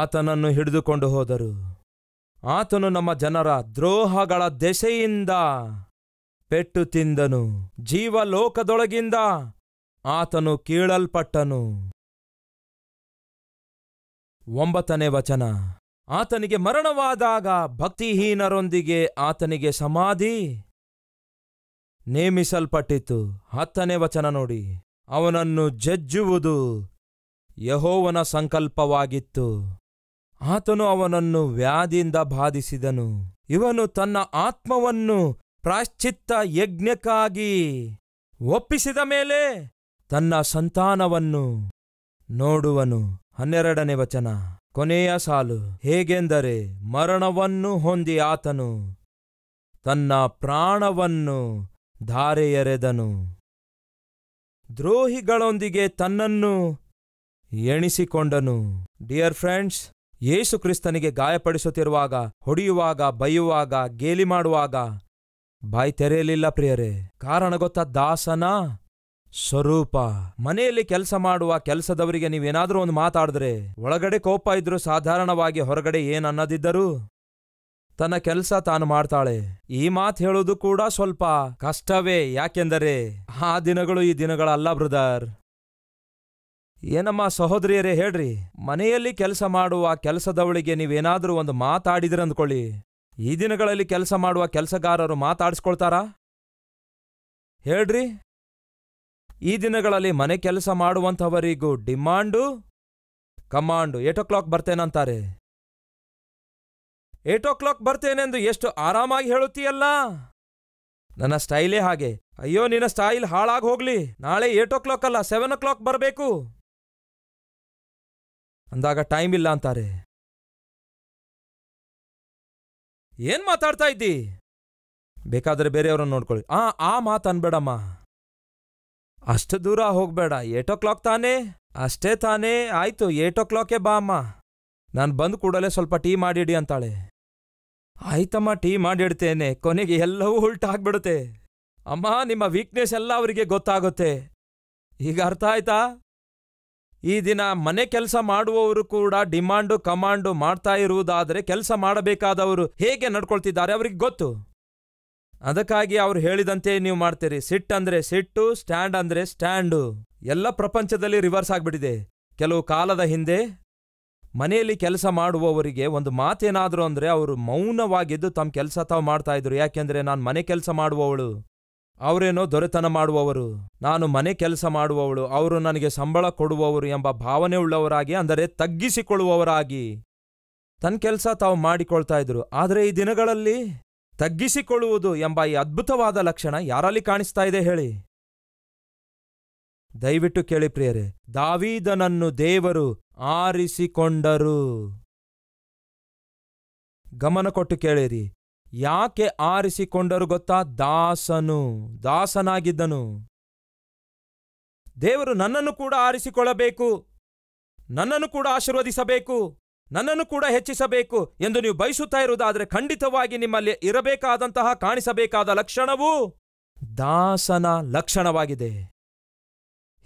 ಆತನನ್ನು ಹಿಡಿದುಕೊಂಡು ಹೋದರು ಆತನು ನಮ್ಮ ಜನರ ದ್ರೋಹಗಳ ದೆಸೆಯಿಂದ ಪೆಟ್ಟು ತಿಂದನು ಜೀವಲೋಕದೊಳಗಿಂದ ಆತನು ಕೇಳಲ್ಪಟ್ಟನು ಒಂಬತ್ತನೇ ವಚನ ಆತನಿಗೆ ಮರಣವಾದಾಗ ಭಕ್ತಿಹೀನರೊಂದಿಗೆ ಆತನಿಗೆ ಸಮಾಧಿ ನೇಮಿಸಲ್ಪಟ್ಟಿತು ಹತ್ತನೇ ವಚನ ನೋಡಿ ಅವನನ್ನು ಜಜ್ಜುವುದು ಯಹೋವನ ಸಂಕಲ್ಪವಾಗಿತ್ತು ಆತನು ಅವನನ್ನು ವ್ಯಾಧಿಯಿಂದ ಬಾಧಿಸಿದನು ಇವನು ತನ್ನ ಆತ್ಮವನ್ನು ಪ್ರಾಶ್ಚಿತ್ತ ಯಜ್ಞಕ್ಕಾಗಿ ಒಪ್ಪಿಸಿದ ಮೇಲೆ ತನ್ನ ಸಂತಾನವನ್ನು ನೋಡುವನು ಹನ್ನೆರಡನೇ ವಚನ ಕೊನೆಯ ಸಾಲು ಹೇಗೆಂದರೆ ಮರಣವನ್ನು ಹೊಂದಿ ಆತನು ತನ್ನ ಪ್ರಾಣವನ್ನು ಧಾರೆ ದ್ರೋಹಿಗಳೊಂದಿಗೆ ತನ್ನನ್ನು ಎಣಿಸಿಕೊಂಡನು ಡಿಯರ್ ಫ್ರೆಂಡ್ಸ್ ಯೇಸು ಕ್ರಿಸ್ತನಿಗೆ ಗಾಯಪಡಿಸುತ್ತಿರುವಾಗ ಹೊಡೆಯುವಾಗ ಬೈಯುವಾಗ ಗೇಲಿ ಮಾಡುವಾಗ ಬಾಯಿ ತೆರೆಯಲಿಲ್ಲ ಪ್ರಿಯರೇ ಕಾರಣ ಗೊತ್ತ ದಾಸನ ಸ್ವರೂಪ ಮನೆಯಲ್ಲಿ ಕೆಲಸ ಮಾಡುವ ಕೆಲಸದವರಿಗೆ ನೀವೇನಾದ್ರೂ ಒಂದು ಮಾತಾಡಿದ್ರೆ ಒಳಗಡೆ ಕೋಪ ಇದ್ರೂ ಸಾಧಾರಣವಾಗಿ ಹೊರಗಡೆ ಏನನ್ನದಿದ್ದರೂ ತನ್ನ ಕೆಲಸ ತಾನು ಮಾಡ್ತಾಳೆ ಈ ಮಾತು ಹೇಳೋದು ಕೂಡ ಸ್ವಲ್ಪ ಕಷ್ಟವೇ ಯಾಕೆಂದರೆ ಆ ದಿನಗಳು ಈ ದಿನಗಳಲ್ಲ ಬ್ರದರ್ ಏನಮ್ಮ ಸಹೋದರಿಯರೇ ಹೇಳ್ರಿ ಮನೆಯಲ್ಲಿ ಕೆಲಸ ಮಾಡುವ ಕೆಲಸದವಳಿಗೆ ನೀವೇನಾದ್ರೂ ಒಂದು ಅಂದ್ಕೊಳ್ಳಿ ಈ ದಿನಗಳಲ್ಲಿ ಕೆಲಸ ಮಾಡುವ ಕೆಲಸಗಾರರು ಮಾತಾಡಿಸ್ಕೊಳ್ತಾರಾ ಹೇಳ್ರಿ ಈ ದಿನಗಳಲ್ಲಿ ಮನೆ ಕೆಲಸ ಮಾಡುವಂಥವರಿಗೂ demand command eight o'clock ಬರ್ತೇನಂತಾರೆ ಏಟ್ ಓ ಕ್ಲಾಕ್ ಬರ್ತೇನೆಂದು ಎಷ್ಟು ಆರಾಮಾಗಿ ಹೇಳುತ್ತೀಯಲ್ಲ ನನ್ನ ಸ್ಟೈಲೇ ಹಾಗೆ ಅಯ್ಯೋ ನಿನ್ನ ಸ್ಟೈಲ್ ಹಾಳಾಗಿ ಹೋಗ್ಲಿ ನಾಳೆ ಏಟ್ ಓ ಕ್ಲಾಕ್ ಅಲ್ಲ ಸೆವೆನ್ ಓ ಕ್ಲಾಕ್ ಬರಬೇಕು ಅಂದಾಗ ಟೈಮ್ ಇಲ್ಲ ಅಂತಾರೆ ಏನ್ ಮಾತಾಡ್ತಾ ಇದ್ದಿ ಬೇಕಾದ್ರೆ ಬೇರೆಯವ್ರನ್ನ ನೋಡ್ಕೊಳ್ಳಿ ಆ ಆ ಮಾತನ್ಬೇಡಮ್ಮ ಅಷ್ಟು ದೂರ ಹೋಗಬೇಡ ಏಟ್ ಓ ಕ್ಲಾಕ್ ತಾನೇ ಅಷ್ಟೇ ತಾನೇ ಆಯ್ತು ಏಟ್ ಓ ಕ್ಲಾಕೇ ಬಾ ಅಮ್ಮ ನಾನು ಬಂದು ಕೂಡಲೇ ಸ್ವಲ್ಪ ಟೀ ಮಾಡಿಡಿ ಅಂತಾಳೆ ಆಯ್ತಮ್ಮ ಟೀ ಮಾಡಿಡ್ತೇನೆ ಕೊನೆಗೆ ಎಲ್ಲವೂ ಉಲ್ಟಾಗ್ಬಿಡುತ್ತೆ ಅಮ್ಮ ನಿಮ್ಮ ವೀಕ್ನೆಸ್ ಎಲ್ಲ ಅವರಿಗೆ ಗೊತ್ತಾಗುತ್ತೆ ಈಗ ಅರ್ಥ ಆಯ್ತಾ ಈ ದಿನ ಮನೆ ಕೆಲಸ ಮಾಡುವವರು ಕೂಡ ಡಿಮಾಂಡು ಕಮಾಂಡು ಮಾಡ್ತಾ ಇರುವುದಾದರೆ ಕೆಲಸ ಮಾಡಬೇಕಾದವರು ಹೇಗೆ ನಡ್ಕೊಳ್ತಿದ್ದಾರೆ ಅವ್ರಿಗೆ ಗೊತ್ತು ಅದಕ್ಕಾಗಿ ಅವ್ರು ಹೇಳಿದಂತೆ ನೀವು ಮಾಡ್ತೀರಿ ಸಿಟ್ ಅಂದ್ರೆ ಸಿಟ್ಟು ಸ್ಟ್ಯಾಂಡ್ ಅಂದ್ರೆ ಸ್ಟ್ಯಾಂಡು ಎಲ್ಲ ಪ್ರಪಂಚದಲ್ಲಿ ರಿವರ್ಸ್ ಆಗ್ಬಿಟ್ಟಿದೆ ಕೆಲವು ಕಾಲದ ಹಿಂದೆ ಮನೆಯಲ್ಲಿ ಕೆಲಸ ಮಾಡುವವರಿಗೆ ಒಂದು ಮಾತೇನಾದರೂ ಅಂದರೆ ಅವರು ಮೌನವಾಗಿದ್ದು ತಮ್ಮ ಕೆಲಸ ತಾವು ಮಾಡ್ತಾ ಇದ್ರು ಯಾಕೆಂದರೆ ನಾನು ಮನೆ ಕೆಲಸ ಮಾಡುವವಳು ಅವರೇನೋ ದೊರೆತನ ಮಾಡುವವರು ನಾನು ಮನೆ ಕೆಲಸ ಮಾಡುವವಳು ಅವರು ನನಗೆ ಸಂಬಳ ಕೊಡುವವರು ಎಂಬ ಭಾವನೆ ಉಳ್ಳವರಾಗಿ ಅಂದರೆ ತಗ್ಗಿಸಿಕೊಳ್ಳುವವರಾಗಿ ತನ್ನ ಕೆಲಸ ತಾವು ಮಾಡಿಕೊಳ್ತಾ ಇದ್ರು ಆದರೆ ಈ ದಿನಗಳಲ್ಲಿ ತಗ್ಗಿಸಿಕೊಳ್ಳುವುದು ಎಂಬ ಈ ಅದ್ಭುತವಾದ ಲಕ್ಷಣ ಯಾರಲ್ಲಿ ಕಾಣಿಸ್ತಾ ಇದೆ ಹೇಳಿ ದಯವಿಟ್ಟು ಕೇಳಿ ಪ್ರಿಯರೇ ದಾವೀದನನ್ನು ದೇವರು ಆರಿಸಿಕೊಂಡರು ಗಮನ ಕೊಟ್ಟು ಕೇಳಿರಿ ಯಾಕೆ ಆರಿಸಿಕೊಂಡರು ಗೊತ್ತಾ ದಾಸನು ದಾಸನಾಗಿದ್ದನು ದೇವರು ನನ್ನನ್ನು ಕೂಡ ಆರಿಸಿಕೊಳ್ಳಬೇಕು ನನ್ನನ್ನು ಕೂಡ ಆಶೀರ್ವದಿಸಬೇಕು ನನ್ನನ್ನು ಕೂಡ ಹೆಚ್ಚಿಸಬೇಕು ಎಂದು ನೀವು ಬಯಸುತ್ತಾ ಇರುವುದಾದರೆ ಖಂಡಿತವಾಗಿ ನಿಮ್ಮಲ್ಲಿ ಇರಬೇಕಾದಂತಹ ಕಾಣಿಸಬೇಕಾದ ಲಕ್ಷಣವು ದಾಸನ ಲಕ್ಷಣವಾಗಿದೆ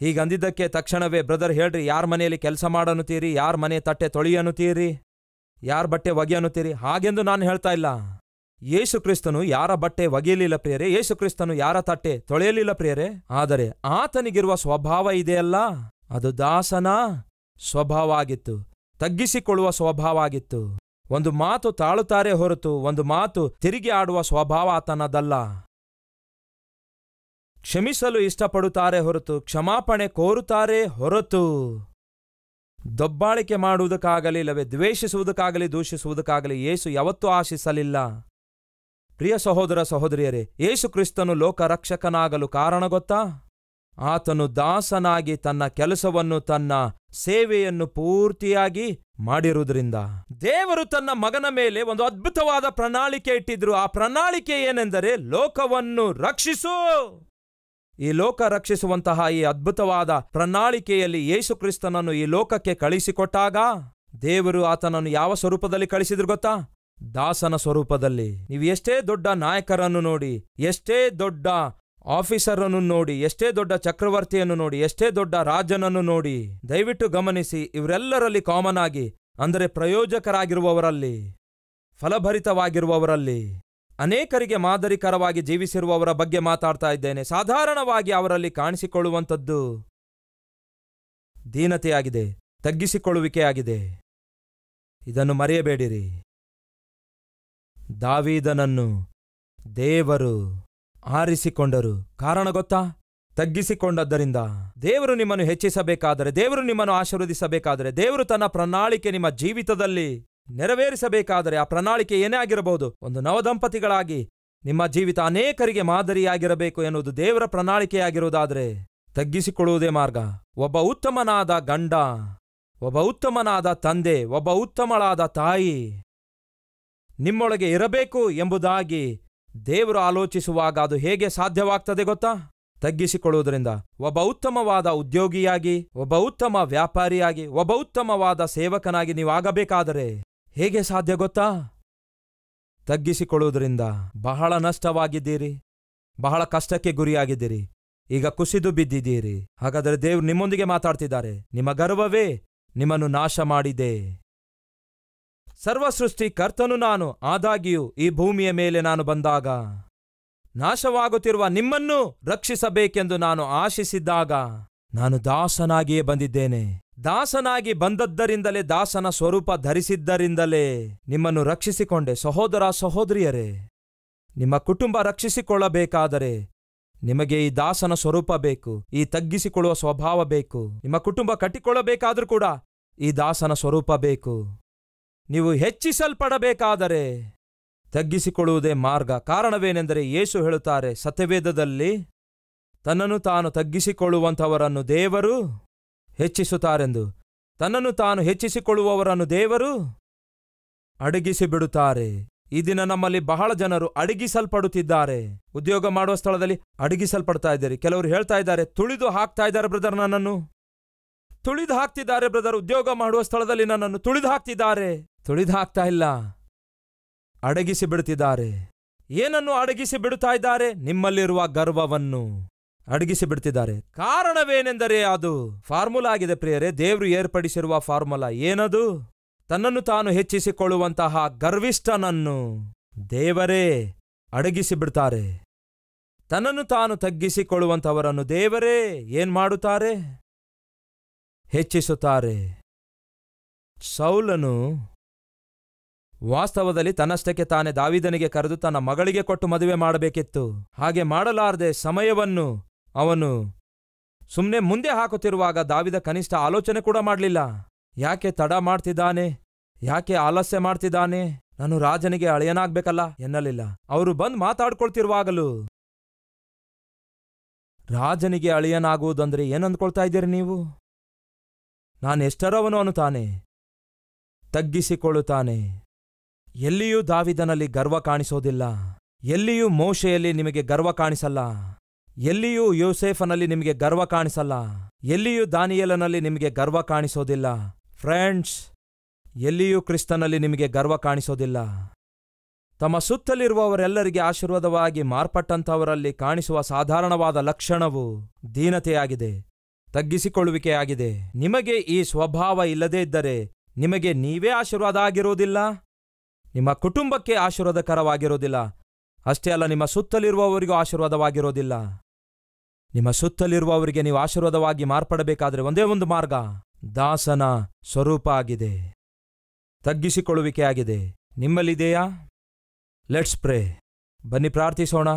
ಹೀಗಂದಿದ್ದಕ್ಕೆ ತಕ್ಷಣವೇ ಬ್ರದರ್ ಹೇಳ್ರಿ ಯಾರ ಮನೆಯಲ್ಲಿ ಕೆಲಸ ಮಾಡನುತ್ತೀರಿ ಯಾರ ಮನೆ ತಟ್ಟೆ ತೊಳೆಯನುತ್ತೀರಿ ಯಾರ ಬಟ್ಟೆ ಒಗೆಯನುತ್ತೀರಿ ಹಾಗೆಂದು ನಾನು ಹೇಳ್ತಾ ಇಲ್ಲ ಯೇಸು ಕ್ರಿಸ್ತನು ಯಾರ ಬಟ್ಟೆ ಒಗೆಯಲಿಲ್ಲ ಪ್ರಿಯರೇ ಯೇಸು ಕ್ರಿಸ್ತನು ಯಾರ ತಟ್ಟೆ ತೊಳೆಯಲಿಲ್ಲ ಪ್ರಿಯರೇ ಆದರೆ ಆತನಿಗಿರುವ ಸ್ವಭಾವ ಇದೆಯಲ್ಲ ಅದು ದಾಸನ ಸ್ವಭಾವ ಆಗಿತ್ತು ತಗ್ಗಿಸಿಕೊಳ್ಳುವ ಸ್ವಭಾವ ಆಗಿತ್ತು ಒಂದು ಮಾತು ತಾಳುತ್ತಾರೆ ಹೊರತು ಒಂದು ಮಾತು ತಿರುಗಿ ಆಡುವ ಸ್ವಭಾವ ಆತನದಲ್ಲ ಕ್ಷಮಿಸಲು ಇಷ್ಟಪಡುತ್ತಾರೆ ಹೊರತು ಕ್ಷಮಾಪಣೆ ಕೋರುತ್ತಾರೆ ಹೊರತು ದೊಬ್ಬಾಳಿಕೆ ಮಾಡುವುದಕ್ಕಾಗಲಿ ಇಲ್ಲವೇ ದ್ವೇಷಿಸುವುದಕ್ಕಾಗಲಿ ದೂಷಿಸುವುದಕ್ಕಾಗಲಿ ಏಸು ಯಾವತ್ತೂ ಆಶಿಸಲಿಲ್ಲ ಪ್ರಿಯ ಸಹೋದರ ಸಹೋದರಿಯರೇ ಏಸು ಕ್ರಿಸ್ತನು ಲೋಕರಕ್ಷಕನಾಗಲು ಕಾರಣ ಗೊತ್ತಾ ಆತನು ದಾಸನಾಗಿ ತನ್ನ ಕೆಲಸವನ್ನು ತನ್ನ ಸೇವೆಯನ್ನು ಪೂರ್ತಿಯಾಗಿ ಮಾಡಿರುವುದರಿಂದ ದೇವರು ತನ್ನ ಮಗನ ಮೇಲೆ ಒಂದು ಅದ್ಭುತವಾದ ಪ್ರಣಾಳಿಕೆ ಇಟ್ಟಿದ್ರು ಆ ಪ್ರಣಾಳಿಕೆ ಏನೆಂದರೆ ಲೋಕವನ್ನು ರಕ್ಷಿಸು ಈ ಲೋಕ ರಕ್ಷಿಸುವಂತಹ ಈ ಅದ್ಭುತವಾದ ಪ್ರಣಾಳಿಕೆಯಲ್ಲಿ ಯೇಸುಕ್ರಿಸ್ತನನ್ನು ಈ ಲೋಕಕ್ಕೆ ಕಳಿಸಿಕೊಟ್ಟಾಗ ದೇವರು ಆತನನ್ನು ಯಾವ ಸ್ವರೂಪದಲ್ಲಿ ಕಳಿಸಿದ್ರು ಗೊತ್ತಾ ದಾಸನ ಸ್ವರೂಪದಲ್ಲಿ ನೀವು ಎಷ್ಟೇ ದೊಡ್ಡ ನಾಯಕರನ್ನು ನೋಡಿ ಎಷ್ಟೇ ದೊಡ್ಡ ಆಫೀಸರನ್ನು ನೋಡಿ ಎಷ್ಟೇ ದೊಡ್ಡ ಚಕ್ರವರ್ತಿಯನ್ನು ನೋಡಿ ಎಷ್ಟೇ ದೊಡ್ಡ ರಾಜನನ್ನು ನೋಡಿ ದಯವಿಟ್ಟು ಗಮನಿಸಿ ಇವರೆಲ್ಲರಲ್ಲಿ ಕಾಮನ್ ಆಗಿ ಅಂದರೆ ಪ್ರಯೋಜಕರಾಗಿರುವವರಲ್ಲಿ ಫಲಭರಿತವಾಗಿರುವವರಲ್ಲಿ ಅನೇಕರಿಗೆ ಮಾದರಿಕರವಾಗಿ ಜೀವಿಸಿರುವವರ ಬಗ್ಗೆ ಮಾತಾಡ್ತಾ ಇದ್ದೇನೆ ಸಾಧಾರಣವಾಗಿ ಅವರಲ್ಲಿ ಕಾಣಿಸಿಕೊಳ್ಳುವಂಥದ್ದು ದೀನತೆಯಾಗಿದೆ ತಗ್ಗಿಸಿಕೊಳ್ಳುವಿಕೆಯಾಗಿದೆ ಇದನ್ನು ಮರೆಯಬೇಡಿರಿ ದಾವೀದನನ್ನು ದೇವರು ಆರಿಸಿಕೊಂಡರು ಕಾರಣ ಗೊತ್ತಾ ತಗ್ಗಿಸಿಕೊಂಡದ್ದರಿಂದ ದೇವರು ನಿಮ್ಮನ್ನು ಹೆಚ್ಚಿಸಬೇಕಾದರೆ ದೇವರು ನಿಮ್ಮನ್ನು ಆಶೀರ್ವದಿಸಬೇಕಾದರೆ ದೇವರು ತನ್ನ ಪ್ರಣಾಳಿಕೆ ನಿಮ್ಮ ಜೀವಿತದಲ್ಲಿ ನೆರವೇರಿಸಬೇಕಾದರೆ ಆ ಪ್ರಣಾಳಿಕೆ ಏನೇ ಆಗಿರಬಹುದು ಒಂದು ನವದಂಪತಿಗಳಾಗಿ ನಿಮ್ಮ ಜೀವಿತ ಅನೇಕರಿಗೆ ಮಾದರಿಯಾಗಿರಬೇಕು ಎನ್ನುವುದು ದೇವರ ಪ್ರಣಾಳಿಕೆಯಾಗಿರುವುದಾದರೆ ತಗ್ಗಿಸಿಕೊಳ್ಳುವುದೇ ಮಾರ್ಗ ಒಬ್ಬ ಉತ್ತಮನಾದ ಗಂಡ ಒಬ್ಬ ಉತ್ತಮನಾದ ತಂದೆ ಒಬ್ಬ ಉತ್ತಮಳಾದ ತಾಯಿ ನಿಮ್ಮೊಳಗೆ ಇರಬೇಕು ಎಂಬುದಾಗಿ ದೇವರು ಆಲೋಚಿಸುವಾಗ ಅದು ಹೇಗೆ ಸಾಧ್ಯವಾಗ್ತದೆ ಗೊತ್ತಾ ತಗ್ಗಿಸಿಕೊಳ್ಳುವುದರಿಂದ ಒಬ್ಬ ಉತ್ತಮವಾದ ಉದ್ಯೋಗಿಯಾಗಿ ಒಬ್ಬ ಉತ್ತಮ ವ್ಯಾಪಾರಿಯಾಗಿ ಒಬ್ಬ ಉತ್ತಮವಾದ ಸೇವಕನಾಗಿ ನೀವಾಗಬೇಕಾದರೆ ಹೇಗೆ ಸಾಧ್ಯ ಗೊತ್ತಾ ತಗ್ಗಿಸಿಕೊಳ್ಳುವುದರಿಂದ ಬಹಳ ನಷ್ಟವಾಗಿದ್ದೀರಿ ಬಹಳ ಕಷ್ಟಕ್ಕೆ ಗುರಿಯಾಗಿದ್ದೀರಿ ಈಗ ಕುಸಿದು ಬಿದ್ದಿದ್ದೀರಿ ಹಾಗಾದರೆ ದೇವ್ರು ನಿಮ್ಮೊಂದಿಗೆ ಮಾತಾಡ್ತಿದ್ದಾರೆ ನಿಮ್ಮ ಗರ್ವವೇ ನಿಮ್ಮನ್ನು ನಾಶ ಮಾಡಿದೆ ಸರ್ವಸೃಷ್ಟಿ ಕರ್ತನು ನಾನು ಆದಾಗಿಯೂ ಈ ಭೂಮಿಯ ಮೇಲೆ ನಾನು ಬಂದಾಗ ನಾಶವಾಗುತ್ತಿರುವ ನಿಮ್ಮನ್ನು ರಕ್ಷಿಸಬೇಕೆಂದು ನಾನು ಆಶಿಸಿದ್ದಾಗ ನಾನು ದಾಸನಾಗಿಯೇ ಬಂದಿದ್ದೇನೆ ದಾಸನಾಗಿ ಬಂದದ್ದರಿಂದಲೇ ದಾಸನ ಸ್ವರೂಪ ಧರಿಸಿದ್ದರಿಂದಲೇ ನಿಮ್ಮನ್ನು ರಕ್ಷಿಸಿಕೊಂಡೆ ಸಹೋದರ ಸಹೋದರಿಯರೇ ನಿಮ್ಮ ಕುಟುಂಬ ರಕ್ಷಿಸಿಕೊಳ್ಳಬೇಕಾದರೆ ನಿಮಗೆ ಈ ದಾಸನ ಸ್ವರೂಪ ಬೇಕು ಈ ತಗ್ಗಿಸಿಕೊಳ್ಳುವ ಸ್ವಭಾವ ಬೇಕು ನಿಮ್ಮ ಕುಟುಂಬ ಕಟ್ಟಿಕೊಳ್ಳಬೇಕಾದ್ರೂ ಕೂಡ ಈ ದಾಸನ ಸ್ವರೂಪ ಬೇಕು ನೀವು ಹೆಚ್ಚಿಸಲ್ಪಡಬೇಕಾದರೆ ತಗ್ಗಿಸಿಕೊಳ್ಳುವುದೇ ಮಾರ್ಗ ಕಾರಣವೇನೆಂದರೆ ಯೇಸು ಹೇಳುತ್ತಾರೆ ಸತ್ಯವೇದದಲ್ಲಿ ತನ್ನನ್ನು ತಾನು ತಗ್ಗಿಸಿಕೊಳ್ಳುವಂಥವರನ್ನು ದೇವರು ಹೆಚ್ಚಿಸುತ್ತಾರೆಂದು ತನ್ನನ್ನು ತಾನು ಹೆಚ್ಚಿಸಿಕೊಳ್ಳುವವರನ್ನು ದೇವರು ಅಡಗಿಸಿಬಿಡುತ್ತಾರೆ ಈ ದಿನ ನಮ್ಮಲ್ಲಿ ಬಹಳ ಜನರು ಅಡಗಿಸಲ್ಪಡುತ್ತಿದ್ದಾರೆ ಉದ್ಯೋಗ ಮಾಡುವ ಸ್ಥಳದಲ್ಲಿ ಅಡಗಿಸಲ್ಪಡ್ತಾ ಇದ್ದಾರೆ ಕೆಲವರು ಹೇಳ್ತಾ ಇದ್ದಾರೆ ತುಳಿದು ಹಾಕ್ತಾ ಇದ್ದಾರೆ ಬ್ರದರ್ ನನ್ನನ್ನು ತುಳಿದು ಹಾಕ್ತಿದ್ದಾರೆ ಬ್ರದರ್ ಉದ್ಯೋಗ ಮಾಡುವ ಸ್ಥಳದಲ್ಲಿ ನನ್ನನ್ನು ತುಳಿದು ಹಾಕ್ತಿದ್ದಾರೆ ತುಳಿದಾಕ್ತಾ ಇಲ್ಲ ಅಡಗಿಸಿ ಬಿಡುತ್ತಿದ್ದಾರೆ ಏನನ್ನು ಅಡಗಿಸಿ ಬಿಡುತ್ತಾ ಇದ್ದಾರೆ ನಿಮ್ಮಲ್ಲಿರುವ ಗರ್ವವನ್ನು ಅಡಗಿಸಿ ಬಿಡ್ತಿದ್ದಾರೆ ಕಾರಣವೇನೆಂದರೆ ಅದು ಫಾರ್ಮುಲಾ ಆಗಿದೆ ಪ್ರಿಯರೇ ದೇವರು ಏರ್ಪಡಿಸಿರುವ ಫಾರ್ಮುಲಾ ಏನದು ತನ್ನನ್ನು ತಾನು ಹೆಚ್ಚಿಸಿಕೊಳ್ಳುವಂತಹ ಗರ್ವಿಷ್ಠನನ್ನು ದೇವರೇ ಅಡಗಿಸಿ ಬಿಡ್ತಾರೆ ತನ್ನನ್ನು ತಾನು ತಗ್ಗಿಸಿಕೊಳ್ಳುವಂಥವರನ್ನು ದೇವರೇ ಏನ್ ಮಾಡುತ್ತಾರೆ ಹೆಚ್ಚಿಸುತ್ತಾರೆ ಸೌಲನು ವಾಸ್ತವದಲ್ಲಿ ತನ್ನಷ್ಟಕ್ಕೆ ತಾನೇ ದಾವಿದನಿಗೆ ಕರೆದು ತನ್ನ ಮಗಳಿಗೆ ಕೊಟ್ಟು ಮದುವೆ ಮಾಡಬೇಕಿತ್ತು ಹಾಗೆ ಮಾಡಲಾರದೆ ಸಮಯವನ್ನು ಅವನು ಸುಮ್ಮನೆ ಮುಂದೆ ಹಾಕುತ್ತಿರುವಾಗ ದಾವಿದ ಕನಿಷ್ಠ ಆಲೋಚನೆ ಕೂಡ ಮಾಡಲಿಲ್ಲ ಯಾಕೆ ತಡ ಮಾಡ್ತಿದ್ದಾನೆ ಯಾಕೆ ಆಲಸ್ಯ ಮಾಡ್ತಿದ್ದಾನೆ ನಾನು ರಾಜನಿಗೆ ಅಳೆಯನಾಗ್ಬೇಕಲ್ಲ ಎನ್ನಲಿಲ್ಲ ಅವರು ಬಂದು ಮಾತಾಡ್ಕೊಳ್ತಿರುವಾಗಲೂ ರಾಜನಿಗೆ ಅಳಿಯನಾಗುವುದಂದ್ರೆ ಏನಂದ್ಕೊಳ್ತಾ ಇದ್ದೀರಿ ನೀವು ನಾನು ಅನುತಾನೆ ಅನ್ನುತ್ತಾನೆ ತಗ್ಗಿಸಿಕೊಳ್ಳುತ್ತಾನೆ ಎಲ್ಲಿಯೂ ದಾವಿದನಲ್ಲಿ ಗರ್ವ ಕಾಣಿಸೋದಿಲ್ಲ ಎಲ್ಲಿಯೂ ಮೋಶೆಯಲ್ಲಿ ನಿಮಗೆ ಗರ್ವ ಕಾಣಿಸಲ್ಲ ಎಲ್ಲಿಯೂ ಯೋಸೇಫನಲ್ಲಿ ನಿಮಗೆ ಗರ್ವ ಕಾಣಿಸಲ್ಲ ಎಲ್ಲಿಯೂ ದಾನಿಯಲನಲ್ಲಿ ನಿಮಗೆ ಗರ್ವ ಕಾಣಿಸೋದಿಲ್ಲ ಫ್ರೆಂಡ್ಸ್ ಎಲ್ಲಿಯೂ ಕ್ರಿಸ್ತನಲ್ಲಿ ನಿಮಗೆ ಗರ್ವ ಕಾಣಿಸೋದಿಲ್ಲ ತಮ್ಮ ಸುತ್ತಲಿರುವವರೆಲ್ಲರಿಗೆ ಆಶೀರ್ವಾದವಾಗಿ ಮಾರ್ಪಟ್ಟಂಥವರಲ್ಲಿ ಕಾಣಿಸುವ ಸಾಧಾರಣವಾದ ಲಕ್ಷಣವು ದೀನತೆಯಾಗಿದೆ ತಗ್ಗಿಸಿಕೊಳ್ಳುವಿಕೆಯಾಗಿದೆ ನಿಮಗೆ ಈ ಸ್ವಭಾವ ಇಲ್ಲದೇ ಇದ್ದರೆ ನಿಮಗೆ ನೀವೇ ಆಶೀರ್ವಾದ ಆಗಿರುವುದಿಲ್ಲ ನಿಮ್ಮ ಕುಟುಂಬಕ್ಕೆ ಆಶೀರ್ವಾದಕರವಾಗಿರೋದಿಲ್ಲ ಅಷ್ಟೇ ಅಲ್ಲ ನಿಮ್ಮ ಸುತ್ತಲಿರುವವರಿಗೂ ಆಶೀರ್ವಾದವಾಗಿರೋದಿಲ್ಲ ನಿಮ್ಮ ಸುತ್ತಲಿರುವವರಿಗೆ ನೀವು ಆಶೀರ್ವಾದವಾಗಿ ಮಾರ್ಪಡಬೇಕಾದರೆ ಒಂದೇ ಒಂದು ಮಾರ್ಗ ದಾಸನ ಸ್ವರೂಪ ಆಗಿದೆ ತಗ್ಗಿಸಿಕೊಳ್ಳುವಿಕೆ ಆಗಿದೆ ನಿಮ್ಮಲ್ಲಿದೆಯಾ ಲೆಟ್ಸ್ ಪ್ರೇ ಬನ್ನಿ ಪ್ರಾರ್ಥಿಸೋಣ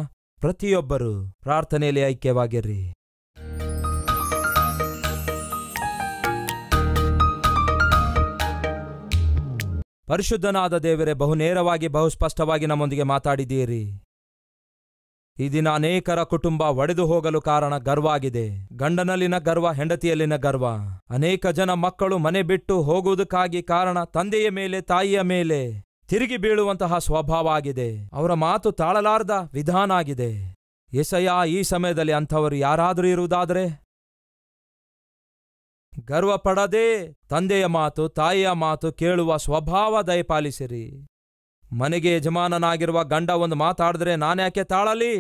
ಪ್ರತಿಯೊಬ್ಬರು ಪ್ರಾರ್ಥನೆಯಲ್ಲಿ ಐಕ್ಯವಾಗಿರ್ರಿ ಪರಿಶುದ್ಧನಾದ ದೇವರೇ ಬಹುನೇರವಾಗಿ ಬಹುಸ್ಪಷ್ಟವಾಗಿ ನಮ್ಮೊಂದಿಗೆ ಮಾತಾಡಿದ್ದೀರಿ ಈ ದಿನ ಅನೇಕರ ಕುಟುಂಬ ಒಡೆದು ಹೋಗಲು ಕಾರಣ ಗರ್ವ ಆಗಿದೆ ಗಂಡನಲ್ಲಿನ ಗರ್ವ ಹೆಂಡತಿಯಲ್ಲಿನ ಗರ್ವ ಅನೇಕ ಜನ ಮಕ್ಕಳು ಮನೆ ಬಿಟ್ಟು ಹೋಗುವುದಕ್ಕಾಗಿ ಕಾರಣ ತಂದೆಯ ಮೇಲೆ ತಾಯಿಯ ಮೇಲೆ ತಿರುಗಿ ಬೀಳುವಂತಹ ಸ್ವಭಾವ ಆಗಿದೆ ಅವರ ಮಾತು ತಾಳಲಾರದ ವಿಧಾನ ಆಗಿದೆ ಎಸಯ್ಯ ಈ ಸಮಯದಲ್ಲಿ ಅಂಥವರು ಯಾರಾದರೂ ಇರುವುದಾದರೆ ಗರ್ವಪಡದೆ ತಂದೆಯ ಮಾತು ತಾಯಿಯ ಮಾತು ಕೇಳುವ ಸ್ವಭಾವ ದಯಪಾಲಿಸಿರಿ ಮನೆಗೆ ಯಜಮಾನನಾಗಿರುವ ಗಂಡ ಒಂದು ಮಾತಾಡಿದ್ರೆ ನಾನ್ಯಾಕೆ ತಾಳಲಿ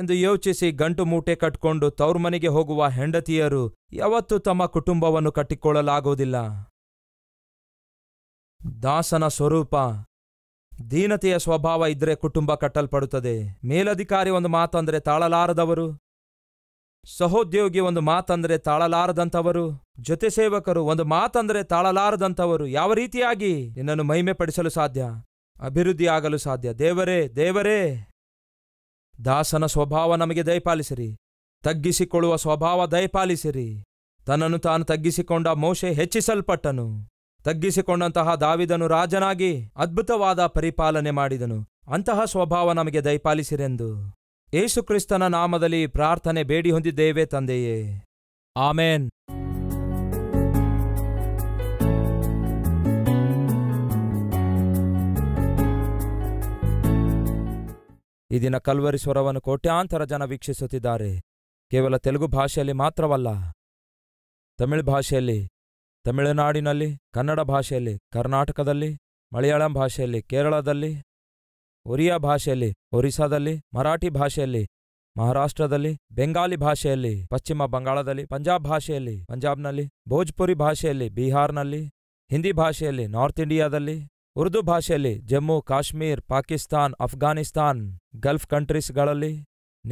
ಎಂದು ಯೋಚಿಸಿ ಗಂಟು ಮೂಟೆ ಕಟ್ಕೊಂಡು ತವ್ರ ಮನೆಗೆ ಹೋಗುವ ಹೆಂಡತಿಯರು ಯಾವತ್ತೂ ತಮ್ಮ ಕುಟುಂಬವನ್ನು ಕಟ್ಟಿಕೊಳ್ಳಲಾಗುವುದಿಲ್ಲ ದಾಸನ ಸ್ವರೂಪ ದೀನತೆಯ ಸ್ವಭಾವ ಇದ್ರೆ ಕುಟುಂಬ ಕಟ್ಟಲ್ಪಡುತ್ತದೆ ಮೇಲಧಿಕಾರಿ ಒಂದು ಮಾತಂದ್ರೆ ತಾಳಲಾರದವರು ಸಹೋದ್ಯೋಗಿ ಒಂದು ಮಾತಂದ್ರೆ ತಾಳಲಾರದಂಥವರು ಜೊತೆ ಸೇವಕರು ಒಂದು ಮಾತಂದ್ರೆ ತಾಳಲಾರದಂಥವರು ಯಾವ ರೀತಿಯಾಗಿ ನಿನ್ನನ್ನು ಮಹಿಮೆ ಪಡಿಸಲು ಸಾಧ್ಯ ಅಭಿವೃದ್ಧಿಯಾಗಲು ಸಾಧ್ಯ ದೇವರೇ ದೇವರೇ ದಾಸನ ಸ್ವಭಾವ ನಮಗೆ ದಯಪಾಲಿಸಿರಿ ತಗ್ಗಿಸಿಕೊಳ್ಳುವ ಸ್ವಭಾವ ದಯಪಾಲಿಸಿರಿ ತನ್ನನ್ನು ತಾನು ತಗ್ಗಿಸಿಕೊಂಡ ಮೋಶೆ ಹೆಚ್ಚಿಸಲ್ಪಟ್ಟನು ತಗ್ಗಿಸಿಕೊಂಡಂತಹ ದಾವಿದನು ರಾಜನಾಗಿ ಅದ್ಭುತವಾದ ಪರಿಪಾಲನೆ ಮಾಡಿದನು ಅಂತಹ ಸ್ವಭಾವ ನಮಗೆ ದಯಪಾಲಿಸಿರೆಂದು ಯೇಸುಕ್ರಿಸ್ತನ ನಾಮದಲ್ಲಿ ಪ್ರಾರ್ಥನೆ ಬೇಡಿ ಹೊಂದಿದ್ದೇವೆ ತಂದೆಯೇ ಆಮೇನ್ ಈ ದಿನ ಕಲ್ವರಿ ಸ್ವರವನ್ನು ಕೋಟ್ಯಾಂತರ ಜನ ವೀಕ್ಷಿಸುತ್ತಿದ್ದಾರೆ ಕೇವಲ ತೆಲುಗು ಭಾಷೆಯಲ್ಲಿ ಮಾತ್ರವಲ್ಲ ತಮಿಳ್ ಭಾಷೆಯಲ್ಲಿ ತಮಿಳುನಾಡಿನಲ್ಲಿ ಕನ್ನಡ ಭಾಷೆಯಲ್ಲಿ ಕರ್ನಾಟಕದಲ್ಲಿ ಮಲಯಾಳಂ ಭಾಷೆಯಲ್ಲಿ ಕೇರಳದಲ್ಲಿ ಒರಿಯಾ ಭಾಷೆಯಲ್ಲಿ ಒರಿಸ್ಸಾದಲ್ಲಿ ಮರಾಠಿ ಭಾಷೆಯಲ್ಲಿ ಮಹಾರಾಷ್ಟ್ರದಲ್ಲಿ ಬೆಂಗಾಲಿ ಭಾಷೆಯಲ್ಲಿ ಪಶ್ಚಿಮ ಬಂಗಾಳದಲ್ಲಿ ಪಂಜಾಬ್ ಭಾಷೆಯಲ್ಲಿ ಪಂಜಾಬ್ನಲ್ಲಿ ಭೋಜ್ಪುರಿ ಭಾಷೆಯಲ್ಲಿ ಬಿಹಾರ್ನಲ್ಲಿ ಹಿಂದಿ ಭಾಷೆಯಲ್ಲಿ ನಾರ್ತ್ ಇಂಡಿಯಾದಲ್ಲಿ ಉರ್ದು ಭಾಷೆಯಲ್ಲಿ ಜಮ್ಮು ಕಾಶ್ಮೀರ್ ಪಾಕಿಸ್ತಾನ್ ಅಫ್ಘಾನಿಸ್ತಾನ್ ಗಲ್ಫ್ ಕಂಟ್ರೀಸ್ಗಳಲ್ಲಿ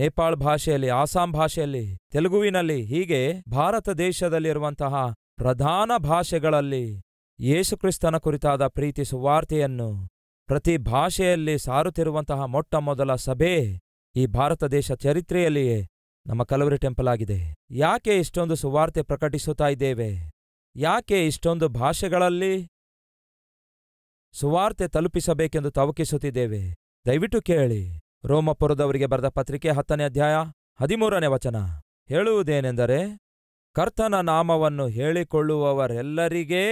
ನೇಪಾಳ್ ಭಾಷೆಯಲ್ಲಿ ಆಸಾಂ ಭಾಷೆಯಲ್ಲಿ ತೆಲುಗುವಿನಲ್ಲಿ ಹೀಗೆ ಭಾರತ ದೇಶದಲ್ಲಿರುವಂತಹ ಪ್ರಧಾನ ಭಾಷೆಗಳಲ್ಲಿ ಯೇಸುಕ್ರಿಸ್ತನ ಕುರಿತಾದ ಪ್ರೀತಿ ಸುವಾರ್ತೆಯನ್ನು ಪ್ರತಿ ಭಾಷೆಯಲ್ಲಿ ಸಾರುತ್ತಿರುವಂತಹ ಮೊಟ್ಟ ಮೊದಲ ಸಭೆ ಈ ಭಾರತ ದೇಶ ಚರಿತ್ರೆಯಲ್ಲಿಯೇ ನಮ್ಮ ಕಲವರಿ ಟೆಂಪಲ್ ಆಗಿದೆ ಯಾಕೆ ಇಷ್ಟೊಂದು ಸುವಾರ್ತೆ ಪ್ರಕಟಿಸುತ್ತಾ ಇದ್ದೇವೆ ಯಾಕೆ ಇಷ್ಟೊಂದು ಭಾಷೆಗಳಲ್ಲಿ ಸುವಾರ್ತೆ ತಲುಪಿಸಬೇಕೆಂದು ತವಕಿಸುತ್ತಿದ್ದೇವೆ ದಯವಿಟ್ಟು ಕೇಳಿ ರೋಮಪುರದವರಿಗೆ ಬರೆದ ಪತ್ರಿಕೆ ಹತ್ತನೇ ಅಧ್ಯಾಯ ಹದಿಮೂರನೇ ವಚನ ಹೇಳುವುದೇನೆಂದರೆ ಕರ್ತನ ನಾಮವನ್ನು ಹೇಳಿಕೊಳ್ಳುವವರೆಲ್ಲರಿಗೇ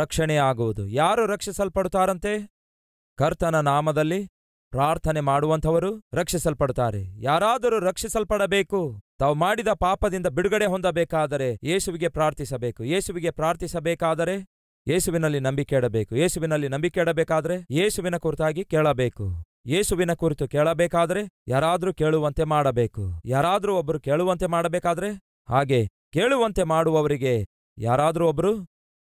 ರಕ್ಷಣೆಯಾಗುವುದು ಯಾರು ರಕ್ಷಿಸಲ್ಪಡುತ್ತಾರಂತೆ ಕರ್ತನ ನಾಮದಲ್ಲಿ ಪ್ರಾರ್ಥನೆ ಮಾಡುವಂಥವರು ರಕ್ಷಿಸಲ್ಪಡ್ತಾರೆ ಯಾರಾದರೂ ರಕ್ಷಿಸಲ್ಪಡಬೇಕು ತಾವು ಮಾಡಿದ ಪಾಪದಿಂದ ಬಿಡುಗಡೆ ಹೊಂದಬೇಕಾದರೆ ಯೇಸುವಿಗೆ ಪ್ರಾರ್ಥಿಸಬೇಕು ಯೇಸುವಿಗೆ ಪ್ರಾರ್ಥಿಸಬೇಕಾದರೆ ಯೇಸುವಿನಲ್ಲಿ ನಂಬಿಕೆ ಇಡಬೇಕು ಯೇಸುವಿನಲ್ಲಿ ನಂಬಿಕೆ ಇಡಬೇಕಾದರೆ ಯೇಸುವಿನ ಕುರಿತಾಗಿ ಕೇಳಬೇಕು ಯೇಸುವಿನ ಕುರಿತು ಕೇಳಬೇಕಾದರೆ ಯಾರಾದರೂ ಕೇಳುವಂತೆ ಮಾಡಬೇಕು ಯಾರಾದರೂ ಒಬ್ಬರು ಕೇಳುವಂತೆ ಮಾಡಬೇಕಾದ್ರೆ ಹಾಗೆ ಕೇಳುವಂತೆ ಮಾಡುವವರಿಗೆ ಯಾರಾದರೂ ಒಬ್ಬರು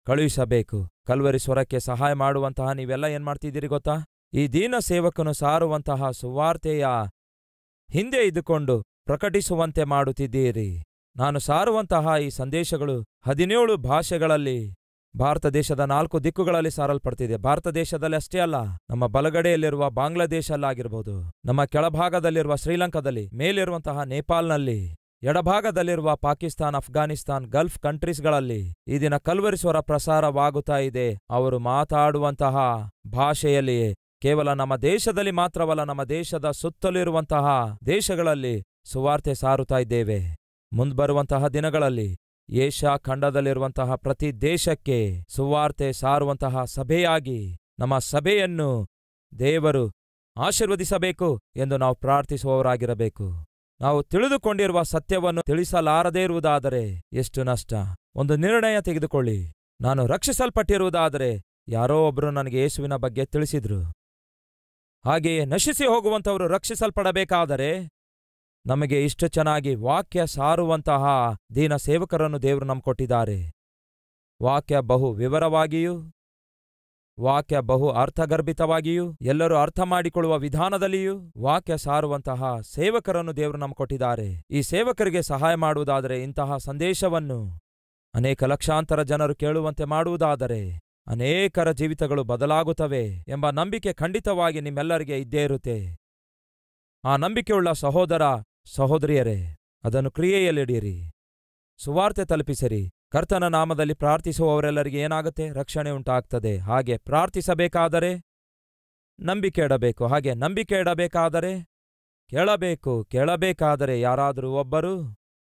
ಕಳುಹಿಸಬೇಕು ಕಲ್ವರಿ ಸ್ವರಕ್ಕೆ ಸಹಾಯ ಮಾಡುವಂತಹ ನೀವೆಲ್ಲ ಏನ್ಮಾಡ್ತಿದ್ದೀರಿ ಗೊತ್ತಾ ಈ ದೀನ ಸೇವಕನು ಸಾರುವಂತಹ ಸುವಾರ್ತೆಯ ಹಿಂದೆ ಇದ್ದುಕೊಂಡು ಪ್ರಕಟಿಸುವಂತೆ ಮಾಡುತ್ತಿದ್ದೀರಿ ನಾನು ಸಾರುವಂತಹ ಈ ಸಂದೇಶಗಳು ಹದಿನೇಳು ಭಾಷೆಗಳಲ್ಲಿ ಭಾರತ ದೇಶದ ನಾಲ್ಕು ದಿಕ್ಕುಗಳಲ್ಲಿ ಸಾರಲ್ಪಡ್ತಿದೆ ಭಾರತ ದೇಶದಲ್ಲಿ ಅಷ್ಟೇ ಅಲ್ಲ ನಮ್ಮ ಬಲಗಡೆಯಲ್ಲಿರುವ ಬಾಂಗ್ಲಾದೇಶಲ್ಲಾಗಿರ್ಬೋದು ನಮ್ಮ ಕೆಳಭಾಗದಲ್ಲಿರುವ ಶ್ರೀಲಂಕಾದಲ್ಲಿ ಮೇಲಿರುವಂತಹ ನೇಪಾಲ್ನಲ್ಲಿ ಎಡಭಾಗದಲ್ಲಿರುವ ಪಾಕಿಸ್ತಾನ್ ಅಫ್ಘಾನಿಸ್ತಾನ್ ಗಲ್ಫ್ ಕಂಟ್ರೀಸ್ಗಳಲ್ಲಿ ಈ ದಿನ ಕಲ್ವರಿಸ್ವರ ಪ್ರಸಾರವಾಗುತ್ತಾ ಇದೆ ಅವರು ಮಾತಾಡುವಂತಹ ಭಾಷೆಯಲ್ಲಿಯೇ ಕೇವಲ ನಮ್ಮ ದೇಶದಲ್ಲಿ ಮಾತ್ರವಲ್ಲ ನಮ್ಮ ದೇಶದ ಸುತ್ತಲಿರುವಂತಹ ದೇಶಗಳಲ್ಲಿ ಸುವಾರ್ತೆ ಸಾರುತ್ತಾ ಇದ್ದೇವೆ ಮುಂದ್ಬರುವಂತಹ ದಿನಗಳಲ್ಲಿ ಏಷ್ಯಾ ಖಂಡದಲ್ಲಿರುವಂತಹ ಪ್ರತಿ ದೇಶಕ್ಕೆ ಸುವಾರ್ತೆ ಸಾರುವಂತಹ ಸಭೆಯಾಗಿ ನಮ್ಮ ಸಭೆಯನ್ನು ದೇವರು ಆಶೀರ್ವದಿಸಬೇಕು ಎಂದು ನಾವು ಪ್ರಾರ್ಥಿಸುವವರಾಗಿರಬೇಕು ನಾವು ತಿಳಿದುಕೊಂಡಿರುವ ಸತ್ಯವನ್ನು ತಿಳಿಸಲಾರದೇ ಇರುವುದಾದರೆ ಎಷ್ಟು ನಷ್ಟ ಒಂದು ನಿರ್ಣಯ ತೆಗೆದುಕೊಳ್ಳಿ ನಾನು ರಕ್ಷಿಸಲ್ಪಟ್ಟಿರುವುದಾದರೆ ಯಾರೋ ಒಬ್ಬರು ನನಗೆ ಯೇಸುವಿನ ಬಗ್ಗೆ ತಿಳಿಸಿದ್ರು ಹಾಗೆಯೇ ನಶಿಸಿ ಹೋಗುವಂಥವರು ರಕ್ಷಿಸಲ್ಪಡಬೇಕಾದರೆ ನಮಗೆ ಇಷ್ಟು ಚೆನ್ನಾಗಿ ವಾಕ್ಯ ಸಾರುವಂತಹ ದೀನ ಸೇವಕರನ್ನು ದೇವರು ನಮ್ಕೊಟ್ಟಿದ್ದಾರೆ ವಾಕ್ಯ ಬಹು ವಿವರವಾಗಿಯೂ ವಾಕ್ಯ ಬಹು ಅರ್ಥಗರ್ಭಿತವಾಗಿಯೂ ಎಲ್ಲರೂ ಅರ್ಥ ಮಾಡಿಕೊಳ್ಳುವ ವಿಧಾನದಲ್ಲಿಯೂ ವಾಕ್ಯ ಸಾರುವಂತಹ ಸೇವಕರನ್ನು ದೇವರು ನಮ್ಮ ಕೊಟ್ಟಿದ್ದಾರೆ ಈ ಸೇವಕರಿಗೆ ಸಹಾಯ ಮಾಡುವುದಾದರೆ ಇಂತಹ ಸಂದೇಶವನ್ನು ಅನೇಕ ಲಕ್ಷಾಂತರ ಜನರು ಕೇಳುವಂತೆ ಮಾಡುವುದಾದರೆ ಅನೇಕರ ಜೀವಿತಗಳು ಬದಲಾಗುತ್ತವೆ ಎಂಬ ನಂಬಿಕೆ ಖಂಡಿತವಾಗಿ ನಿಮ್ಮೆಲ್ಲರಿಗೆ ಇದ್ದೇ ಇರುತ್ತೆ ಆ ನಂಬಿಕೆಯುಳ್ಳ ಸಹೋದರ ಸಹೋದರಿಯರೇ ಅದನ್ನು ಕ್ರಿಯೆಯಲ್ಲಿಡಿಯಿರಿ ಸುವಾರ್ತೆ ತಲುಪಿಸಿರಿ ಕರ್ತನ ನಾಮದಲ್ಲಿ ಪ್ರಾರ್ಥಿಸುವವರೆಲ್ಲರಿಗೆ ಏನಾಗುತ್ತೆ ರಕ್ಷಣೆ ಉಂಟಾಗ್ತದೆ ಹಾಗೆ ಪ್ರಾರ್ಥಿಸಬೇಕಾದರೆ ನಂಬಿಕೆ ಇಡಬೇಕು ಹಾಗೆ ನಂಬಿಕೆ ಇಡಬೇಕಾದರೆ ಕೇಳಬೇಕು ಕೇಳಬೇಕಾದರೆ ಯಾರಾದರೂ ಒಬ್ಬರು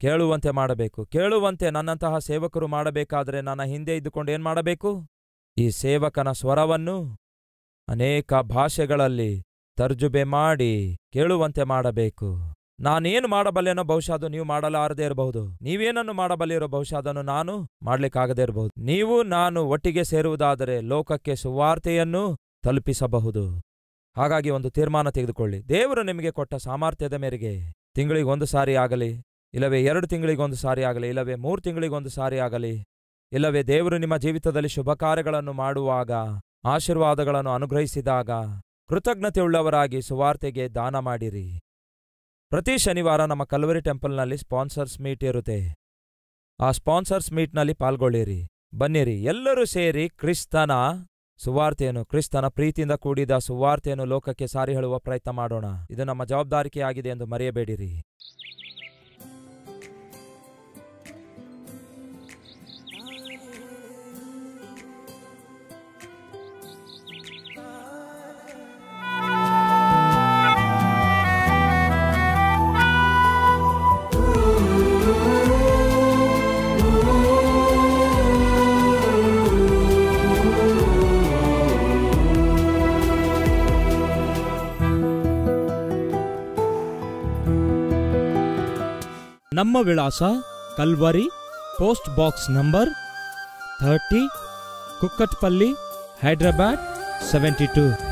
ಕೇಳುವಂತೆ ಮಾಡಬೇಕು ಕೇಳುವಂತೆ ನನ್ನಂತಹ ಸೇವಕರು ಮಾಡಬೇಕಾದರೆ ನನ್ನ ಹಿಂದೆ ಇದ್ದುಕೊಂಡು ಏನು ಮಾಡಬೇಕು ಈ ಸೇವಕನ ಸ್ವರವನ್ನು ಅನೇಕ ಭಾಷೆಗಳಲ್ಲಿ ತರ್ಜುಬೆ ಮಾಡಿ ಕೇಳುವಂತೆ ಮಾಡಬೇಕು ನಾನೇನು ಮಾಡಬಲ್ಲೆನೋ ಬಹುಶಃ ಅದು ನೀವು ಮಾಡಲಾರದೆ ಇರಬಹುದು ನೀವೇನನ್ನು ಮಾಡಬಲ್ಲಿರೋ ಬಹುಶಃ ಅದನ್ನು ನಾನು ಮಾಡಲಿಕ್ಕಾಗದೇ ಇರಬಹುದು ನೀವು ನಾನು ಒಟ್ಟಿಗೆ ಸೇರುವುದಾದರೆ ಲೋಕಕ್ಕೆ ಸುವಾರ್ತೆಯನ್ನು ತಲುಪಿಸಬಹುದು ಹಾಗಾಗಿ ಒಂದು ತೀರ್ಮಾನ ತೆಗೆದುಕೊಳ್ಳಿ ದೇವರು ನಿಮಗೆ ಕೊಟ್ಟ ಸಾಮರ್ಥ್ಯದ ಮೇರೆಗೆ ತಿಂಗಳಿಗೆ ಒಂದು ಸಾರಿ ಆಗಲಿ ಇಲ್ಲವೇ ಎರಡು ತಿಂಗಳಿಗೊಂದು ಸಾರಿ ಆಗಲಿ ಇಲ್ಲವೇ ಮೂರು ತಿಂಗಳಿಗೊಂದು ಸಾರಿ ಆಗಲಿ ಇಲ್ಲವೇ ದೇವರು ನಿಮ್ಮ ಜೀವಿತದಲ್ಲಿ ಶುಭ ಕಾರ್ಯಗಳನ್ನು ಮಾಡುವಾಗ ಆಶೀರ್ವಾದಗಳನ್ನು ಅನುಗ್ರಹಿಸಿದಾಗ ಕೃತಜ್ಞತೆಯುಳ್ಳವರಾಗಿ ಸುವಾರ್ತೆಗೆ ದಾನ ಮಾಡಿರಿ ಪ್ರತಿ ಶನಿವಾರ ನಮ್ಮ ಕಲ್ವರಿ ಟೆಂಪಲ್ನಲ್ಲಿ ಸ್ಪಾನ್ಸರ್ಸ್ ಮೀಟ್ ಇರುತ್ತೆ ಆ ಸ್ಪಾನ್ಸರ್ಸ್ ಮೀಟ್ನಲ್ಲಿ ಪಾಲ್ಗೊಳ್ಳಿರಿ ಬನ್ನಿರಿ ಎಲ್ಲರೂ ಸೇರಿ ಕ್ರಿಸ್ತನ ಸುವಾರ್ತೆಯನ್ನು ಕ್ರಿಸ್ತನ ಪ್ರೀತಿಯಿಂದ ಕೂಡಿದ ಸುವಾರ್ತೆಯನ್ನು ಲೋಕಕ್ಕೆ ಸಾರಿ ಹೇಳುವ ಪ್ರಯತ್ನ ಮಾಡೋಣ ಇದು ನಮ್ಮ ಜವಾಬ್ದಾರಿಕೆಯಾಗಿದೆ ಎಂದು ಮರೆಯಬೇಡಿರಿ ನಮ್ಮ ವಿಳಾಸ Calvary post box number thirty Kukatpally Hyderabad seventy to